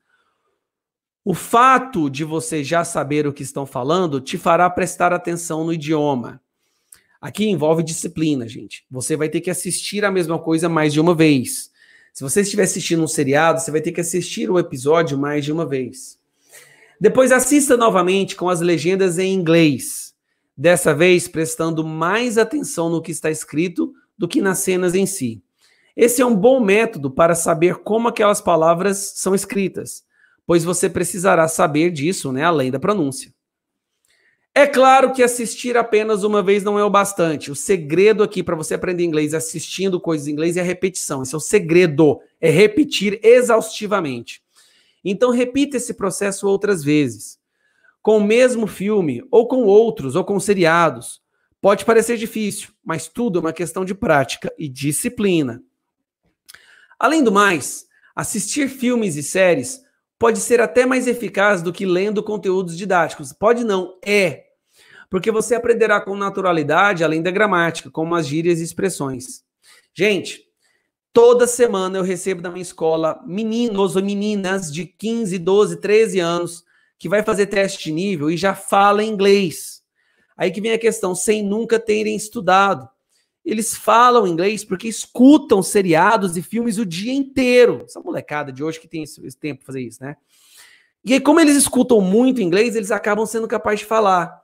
O fato de você já saber o que estão falando te fará prestar atenção no idioma. Aqui envolve disciplina, gente. Você vai ter que assistir a mesma coisa mais de uma vez. Se você estiver assistindo um seriado, você vai ter que assistir o episódio mais de uma vez. Depois assista novamente com as legendas em inglês. Dessa vez prestando mais atenção no que está escrito do que nas cenas em si. Esse é um bom método para saber como aquelas palavras são escritas, pois você precisará saber disso, né, além da pronúncia. É claro que assistir apenas uma vez não é o bastante. O segredo aqui para você aprender inglês assistindo coisas em inglês é repetição. Esse é o segredo, é repetir exaustivamente. Então repita esse processo outras vezes. Com o mesmo filme, ou com outros, ou com seriados. Pode parecer difícil, mas tudo é uma questão de prática e disciplina. Além do mais, assistir filmes e séries pode ser até mais eficaz do que lendo conteúdos didáticos. Pode não, é. Porque você aprenderá com naturalidade, além da gramática, como as gírias e expressões. Gente, toda semana eu recebo da minha escola meninos ou meninas de 15, 12, 13 anos que vai fazer teste de nível e já fala inglês. Aí que vem a questão, sem nunca terem estudado. Eles falam inglês porque escutam seriados e filmes o dia inteiro. Essa molecada de hoje que tem esse, esse tempo para fazer isso, né? E aí, como eles escutam muito inglês, eles acabam sendo capazes de falar.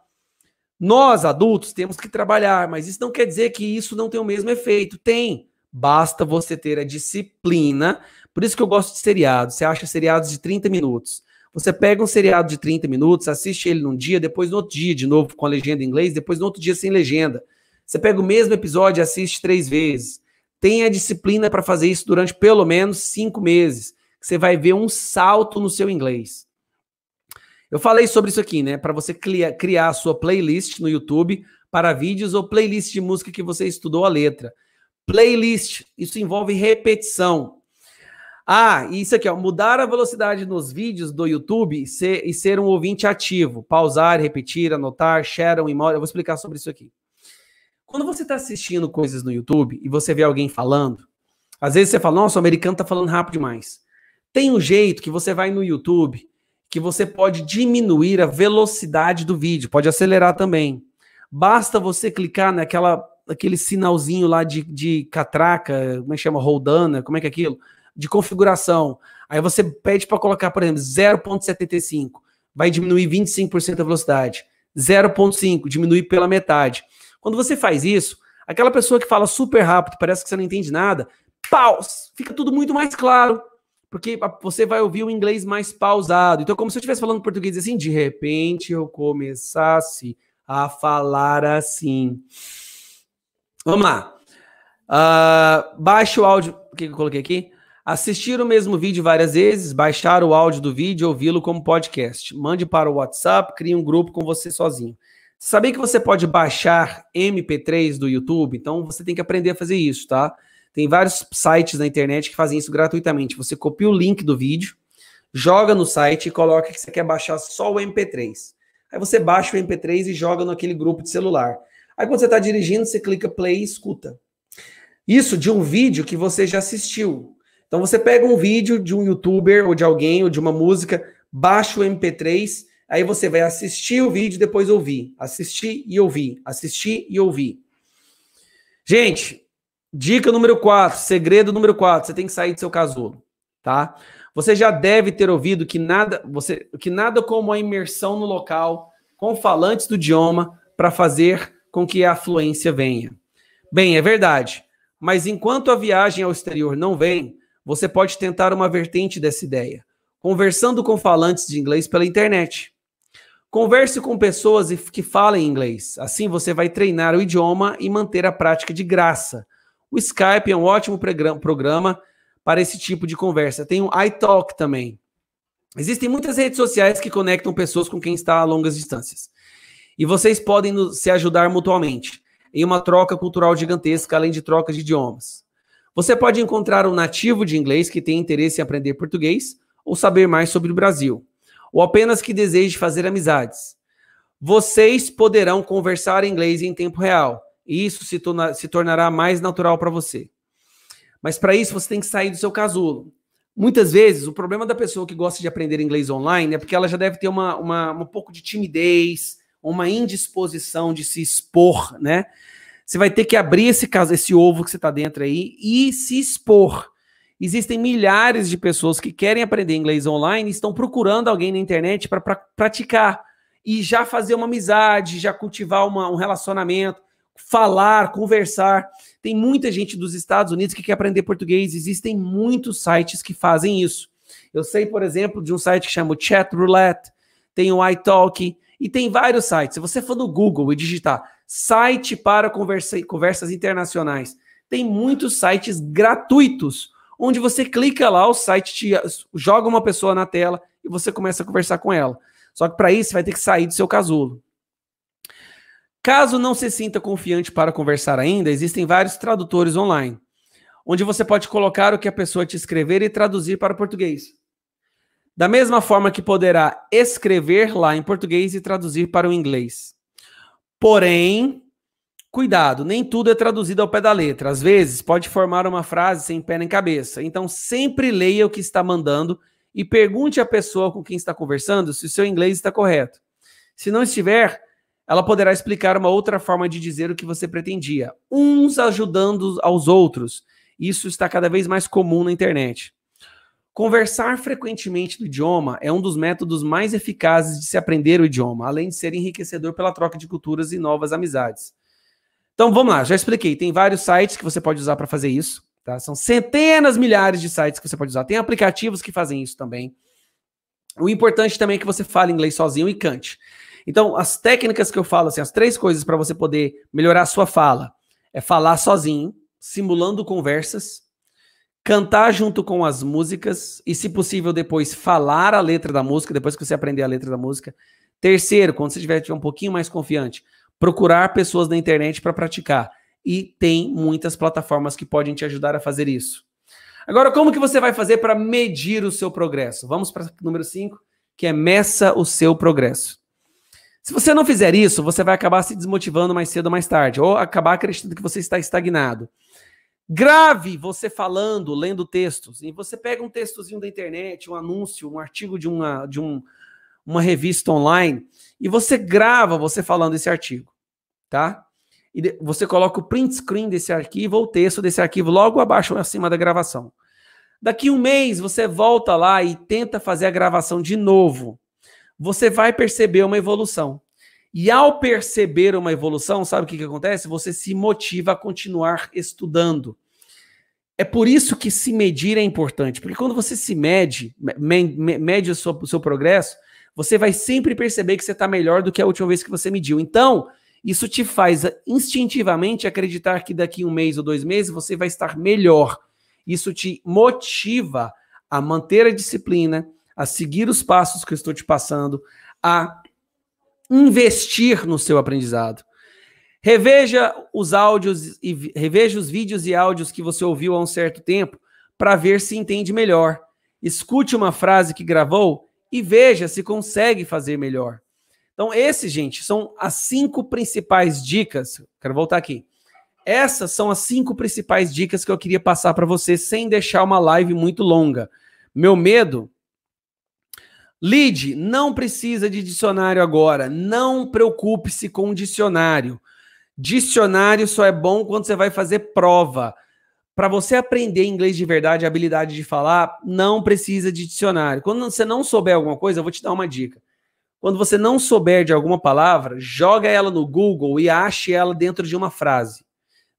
Nós, adultos, temos que trabalhar, mas isso não quer dizer que isso não tem o mesmo efeito. Tem. Basta você ter a disciplina. Por isso que eu gosto de seriados. Você acha seriados de 30 minutos. Você pega um seriado de 30 minutos, assiste ele num dia, depois no outro dia de novo com a legenda em inglês, depois no outro dia sem legenda. Você pega o mesmo episódio e assiste três vezes. Tenha disciplina para fazer isso durante pelo menos cinco meses. você vai ver um salto no seu inglês. Eu falei sobre isso aqui, né? Para você criar a sua playlist no YouTube para vídeos ou playlist de música que você estudou a letra. Playlist, isso envolve repetição. Ah, isso aqui, ó, mudar a velocidade nos vídeos do YouTube e ser, e ser um ouvinte ativo. Pausar, repetir, anotar, share, memória. Eu vou explicar sobre isso aqui. Quando você está assistindo coisas no YouTube e você vê alguém falando, às vezes você fala, nossa, o americano está falando rápido demais. Tem um jeito que você vai no YouTube que você pode diminuir a velocidade do vídeo, pode acelerar também. Basta você clicar naquela aquele sinalzinho lá de, de catraca, como é que chama? Roldana, como é que é aquilo? De configuração. Aí você pede para colocar, por exemplo, 0.75, vai diminuir 25% a velocidade. 0.5, diminuir pela metade. Quando você faz isso, aquela pessoa que fala super rápido, parece que você não entende nada, Paus, fica tudo muito mais claro, porque você vai ouvir o inglês mais pausado. Então, como se eu estivesse falando português assim, de repente eu começasse a falar assim. Vamos lá. Uh, baixa o áudio. O que eu coloquei aqui? Assistir o mesmo vídeo várias vezes, baixar o áudio do vídeo e ouvi-lo como podcast. Mande para o WhatsApp, crie um grupo com você sozinho. Sabia que você pode baixar MP3 do YouTube? Então você tem que aprender a fazer isso, tá? Tem vários sites na internet que fazem isso gratuitamente. Você copia o link do vídeo, joga no site e coloca que você quer baixar só o MP3. Aí você baixa o MP3 e joga naquele grupo de celular. Aí quando você está dirigindo, você clica play e escuta. Isso de um vídeo que você já assistiu. Então você pega um vídeo de um youtuber ou de alguém ou de uma música, baixa o MP3 Aí você vai assistir o vídeo e depois ouvir. Assistir e ouvir. Assistir e ouvir. Gente, dica número 4, segredo número 4, você tem que sair do seu casulo, tá? Você já deve ter ouvido que nada, você, que nada como a imersão no local com falantes do idioma para fazer com que a fluência venha. Bem, é verdade, mas enquanto a viagem ao exterior não vem, você pode tentar uma vertente dessa ideia, conversando com falantes de inglês pela internet. Converse com pessoas que falem inglês. Assim você vai treinar o idioma e manter a prática de graça. O Skype é um ótimo programa para esse tipo de conversa. Tem o iTalk também. Existem muitas redes sociais que conectam pessoas com quem está a longas distâncias. E vocês podem se ajudar mutuamente em uma troca cultural gigantesca, além de trocas de idiomas. Você pode encontrar um nativo de inglês que tem interesse em aprender português ou saber mais sobre o Brasil ou apenas que deseje fazer amizades. Vocês poderão conversar inglês em tempo real, e isso se, torna, se tornará mais natural para você. Mas para isso você tem que sair do seu casulo. Muitas vezes o problema da pessoa que gosta de aprender inglês online é porque ela já deve ter uma, uma, um pouco de timidez, uma indisposição de se expor, né? Você vai ter que abrir esse esse ovo que você está dentro aí e se expor. Existem milhares de pessoas que querem aprender inglês online e estão procurando alguém na internet para pra, praticar e já fazer uma amizade, já cultivar uma, um relacionamento, falar, conversar. Tem muita gente dos Estados Unidos que quer aprender português, existem muitos sites que fazem isso. Eu sei, por exemplo, de um site que chama Chat Roulette, tem o iTalk e tem vários sites. Se você for no Google e digitar site para conversa, conversas internacionais, tem muitos sites gratuitos onde você clica lá, o site te joga uma pessoa na tela e você começa a conversar com ela. Só que para isso você vai ter que sair do seu casulo. Caso não se sinta confiante para conversar ainda, existem vários tradutores online, onde você pode colocar o que a pessoa te escrever e traduzir para português. Da mesma forma que poderá escrever lá em português e traduzir para o inglês. Porém, Cuidado, nem tudo é traduzido ao pé da letra. Às vezes, pode formar uma frase sem pé nem cabeça. Então, sempre leia o que está mandando e pergunte à pessoa com quem está conversando se o seu inglês está correto. Se não estiver, ela poderá explicar uma outra forma de dizer o que você pretendia, uns ajudando aos outros. Isso está cada vez mais comum na internet. Conversar frequentemente do idioma é um dos métodos mais eficazes de se aprender o idioma, além de ser enriquecedor pela troca de culturas e novas amizades. Então vamos lá, já expliquei. Tem vários sites que você pode usar para fazer isso. Tá? São centenas, milhares de sites que você pode usar. Tem aplicativos que fazem isso também. O importante também é que você fale inglês sozinho e cante. Então, as técnicas que eu falo, assim, as três coisas para você poder melhorar a sua fala é falar sozinho, simulando conversas, cantar junto com as músicas e, se possível, depois falar a letra da música, depois que você aprender a letra da música. Terceiro, quando você estiver um pouquinho mais confiante, procurar pessoas na internet para praticar. E tem muitas plataformas que podem te ajudar a fazer isso. Agora, como que você vai fazer para medir o seu progresso? Vamos para o número 5, que é meça o seu progresso. Se você não fizer isso, você vai acabar se desmotivando mais cedo ou mais tarde, ou acabar acreditando que você está estagnado. Grave você falando, lendo textos, e você pega um textozinho da internet, um anúncio, um artigo de, uma, de um uma revista online e você grava você falando esse artigo, tá? E você coloca o print screen desse arquivo ou o texto desse arquivo logo abaixo ou acima da gravação. Daqui um mês você volta lá e tenta fazer a gravação de novo. Você vai perceber uma evolução. E ao perceber uma evolução, sabe o que, que acontece? Você se motiva a continuar estudando. É por isso que se medir é importante, porque quando você se mede, mede o seu, o seu progresso, você vai sempre perceber que você está melhor do que a última vez que você mediu. Então, isso te faz instintivamente acreditar que daqui um mês ou dois meses você vai estar melhor. Isso te motiva a manter a disciplina, a seguir os passos que eu estou te passando, a investir no seu aprendizado. Reveja os áudios e reveja os vídeos e áudios que você ouviu há um certo tempo para ver se entende melhor. Escute uma frase que gravou e veja se consegue fazer melhor. Então, esse gente, são as cinco principais dicas. Quero voltar aqui. Essas são as cinco principais dicas que eu queria passar para você sem deixar uma live muito longa. Meu medo. Lead não precisa de dicionário agora. Não preocupe-se com dicionário. Dicionário só é bom quando você vai fazer prova para você aprender inglês de verdade, a habilidade de falar, não precisa de dicionário. Quando você não souber alguma coisa, eu vou te dar uma dica. Quando você não souber de alguma palavra, joga ela no Google e ache ela dentro de uma frase.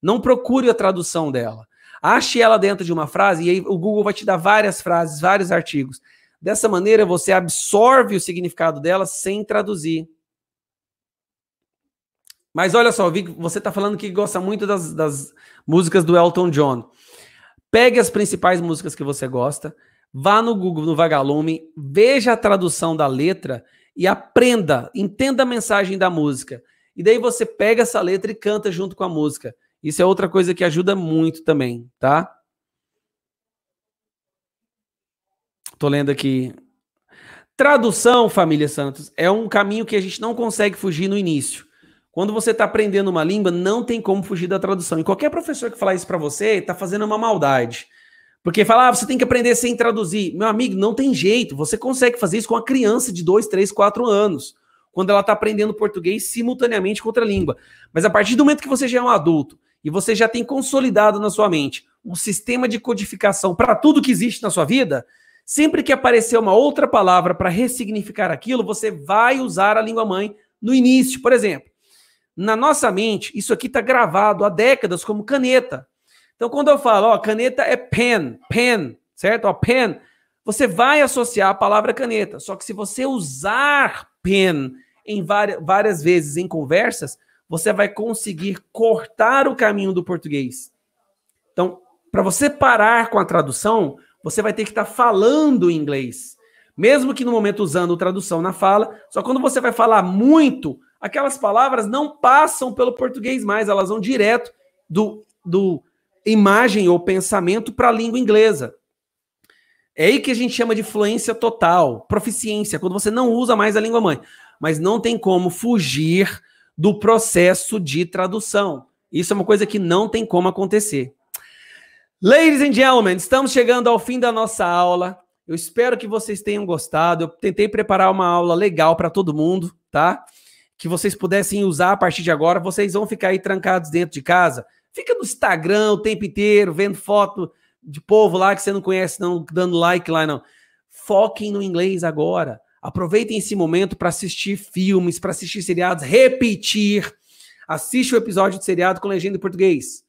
Não procure a tradução dela. Ache ela dentro de uma frase e aí o Google vai te dar várias frases, vários artigos. Dessa maneira você absorve o significado dela sem traduzir. Mas olha só, que você está falando que gosta muito das, das, músicas do Elton John. Pegue as principais músicas que você gosta, vá no Google, no Vagalume, veja a tradução da letra e aprenda, entenda a mensagem da música. E daí você pega essa letra e canta junto com a música. Isso é outra coisa que ajuda muito também, tá? Tô lendo aqui. Tradução, família Santos, é um caminho que a gente não consegue fugir no início. Quando você está aprendendo uma língua, não tem como fugir da tradução. E qualquer professor que falar isso para você está fazendo uma maldade. Porque falar, ah, você tem que aprender sem traduzir. Meu amigo, não tem jeito. Você consegue fazer isso com uma criança de 2, 3, 4 anos, quando ela está aprendendo português simultaneamente com outra língua. Mas a partir do momento que você já é um adulto e você já tem consolidado na sua mente um sistema de codificação para tudo que existe na sua vida, sempre que aparecer uma outra palavra para ressignificar aquilo, você vai usar a língua mãe no início. Por exemplo, na nossa mente, isso aqui está gravado há décadas como caneta. Então, quando eu falo, ó, caneta é pen, pen, certo? Ó, pen, você vai associar a palavra caneta. Só que se você usar pen em várias, várias vezes em conversas, você vai conseguir cortar o caminho do português. Então, para você parar com a tradução, você vai ter que estar tá falando inglês. Mesmo que no momento usando tradução na fala, só quando você vai falar muito, aquelas palavras não passam pelo português mais, elas vão direto do, do imagem ou pensamento para a língua inglesa. É aí que a gente chama de fluência total, proficiência, quando você não usa mais a língua mãe. Mas não tem como fugir do processo de tradução. Isso é uma coisa que não tem como acontecer. Ladies and gentlemen, estamos chegando ao fim da nossa aula. Eu espero que vocês tenham gostado. Eu tentei preparar uma aula legal para todo mundo, tá? que vocês pudessem usar a partir de agora, vocês vão ficar aí trancados dentro de casa. Fica no Instagram o tempo inteiro, vendo foto de povo lá que você não conhece, não dando like lá, não. Foquem no inglês agora. Aproveitem esse momento para assistir filmes, para assistir seriados, repetir. Assiste o episódio de seriado com legenda em português.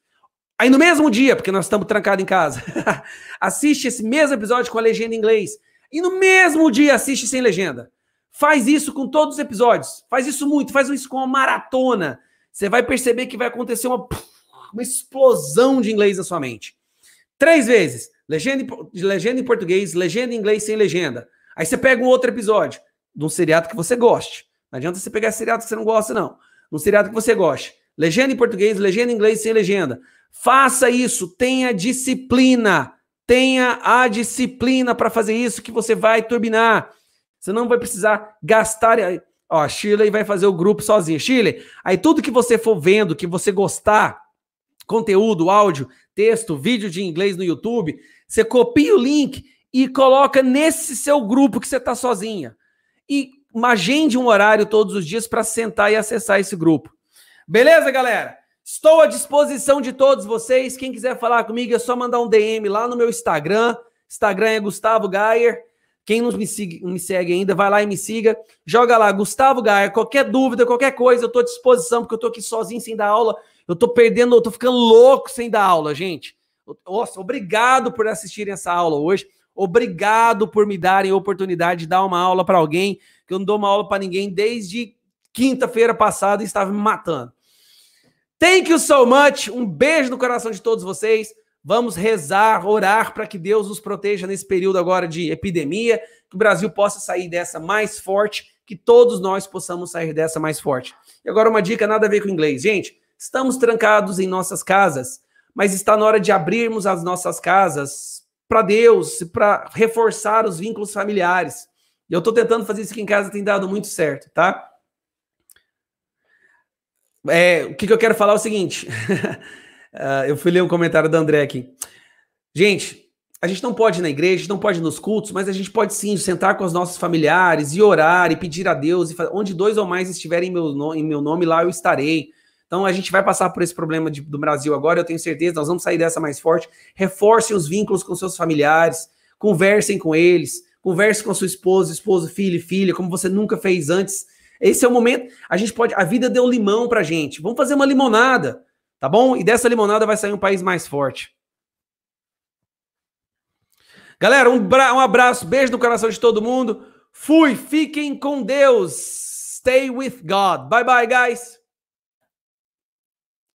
Aí no mesmo dia, porque nós estamos trancados em casa, assiste esse mesmo episódio com a legenda em inglês. E no mesmo dia assiste sem legenda. Faz isso com todos os episódios. Faz isso muito, faz isso com uma maratona. Você vai perceber que vai acontecer uma, uma explosão de inglês na sua mente. Três vezes. Legenda em, legenda em português, legenda em inglês sem legenda. Aí você pega um outro episódio de um seriado que você goste. Não adianta você pegar seriado que você não gosta, não. Um seriado que você goste. Legenda em português, legenda em inglês sem legenda. Faça isso, tenha disciplina. Tenha a disciplina para fazer isso que você vai turbinar. Você não vai precisar gastar. Ó, a Shirley vai fazer o grupo sozinha. Shirley, aí tudo que você for vendo, que você gostar, conteúdo, áudio, texto, vídeo de inglês no YouTube, você copia o link e coloca nesse seu grupo que você está sozinha. E agende um horário todos os dias para sentar e acessar esse grupo. Beleza, galera? Estou à disposição de todos vocês. Quem quiser falar comigo é só mandar um DM lá no meu Instagram. Instagram é Gustavo Gayer. Quem não me, me segue ainda, vai lá e me siga. Joga lá, Gustavo Gaia. Qualquer dúvida, qualquer coisa, eu estou à disposição, porque eu estou aqui sozinho sem dar aula. Eu estou perdendo, eu estou ficando louco sem dar aula, gente. Nossa, obrigado por assistirem essa aula hoje. Obrigado por me darem a oportunidade de dar uma aula para alguém, que eu não dou uma aula para ninguém desde quinta-feira passada e estava me matando. Thank you so much. Um beijo no coração de todos vocês. Vamos rezar, orar para que Deus nos proteja nesse período agora de epidemia, que o Brasil possa sair dessa mais forte, que todos nós possamos sair dessa mais forte. E agora uma dica nada a ver com inglês. Gente, estamos trancados em nossas casas, mas está na hora de abrirmos as nossas casas para Deus, para reforçar os vínculos familiares. E eu estou tentando fazer isso aqui em casa, tem dado muito certo, tá? É, o que, que eu quero falar é o seguinte. Uh, eu fui ler um comentário da André aqui. Gente, a gente não pode ir na igreja, a gente não pode ir nos cultos, mas a gente pode sim sentar com os nossos familiares e orar e pedir a Deus. E fazer, onde dois ou mais estiverem em meu, no, em meu nome, lá eu estarei. Então a gente vai passar por esse problema de, do Brasil agora, eu tenho certeza, nós vamos sair dessa mais forte. Reforcem os vínculos com seus familiares, conversem com eles, converse com a sua esposa, esposo, filho filha, como você nunca fez antes. Esse é o momento. A gente pode. A vida deu limão pra gente. Vamos fazer uma limonada. Tá bom? E dessa limonada vai sair um país mais forte. Galera, um, um abraço, beijo no coração de todo mundo. Fui, fiquem com Deus. Stay with God. Bye bye, guys.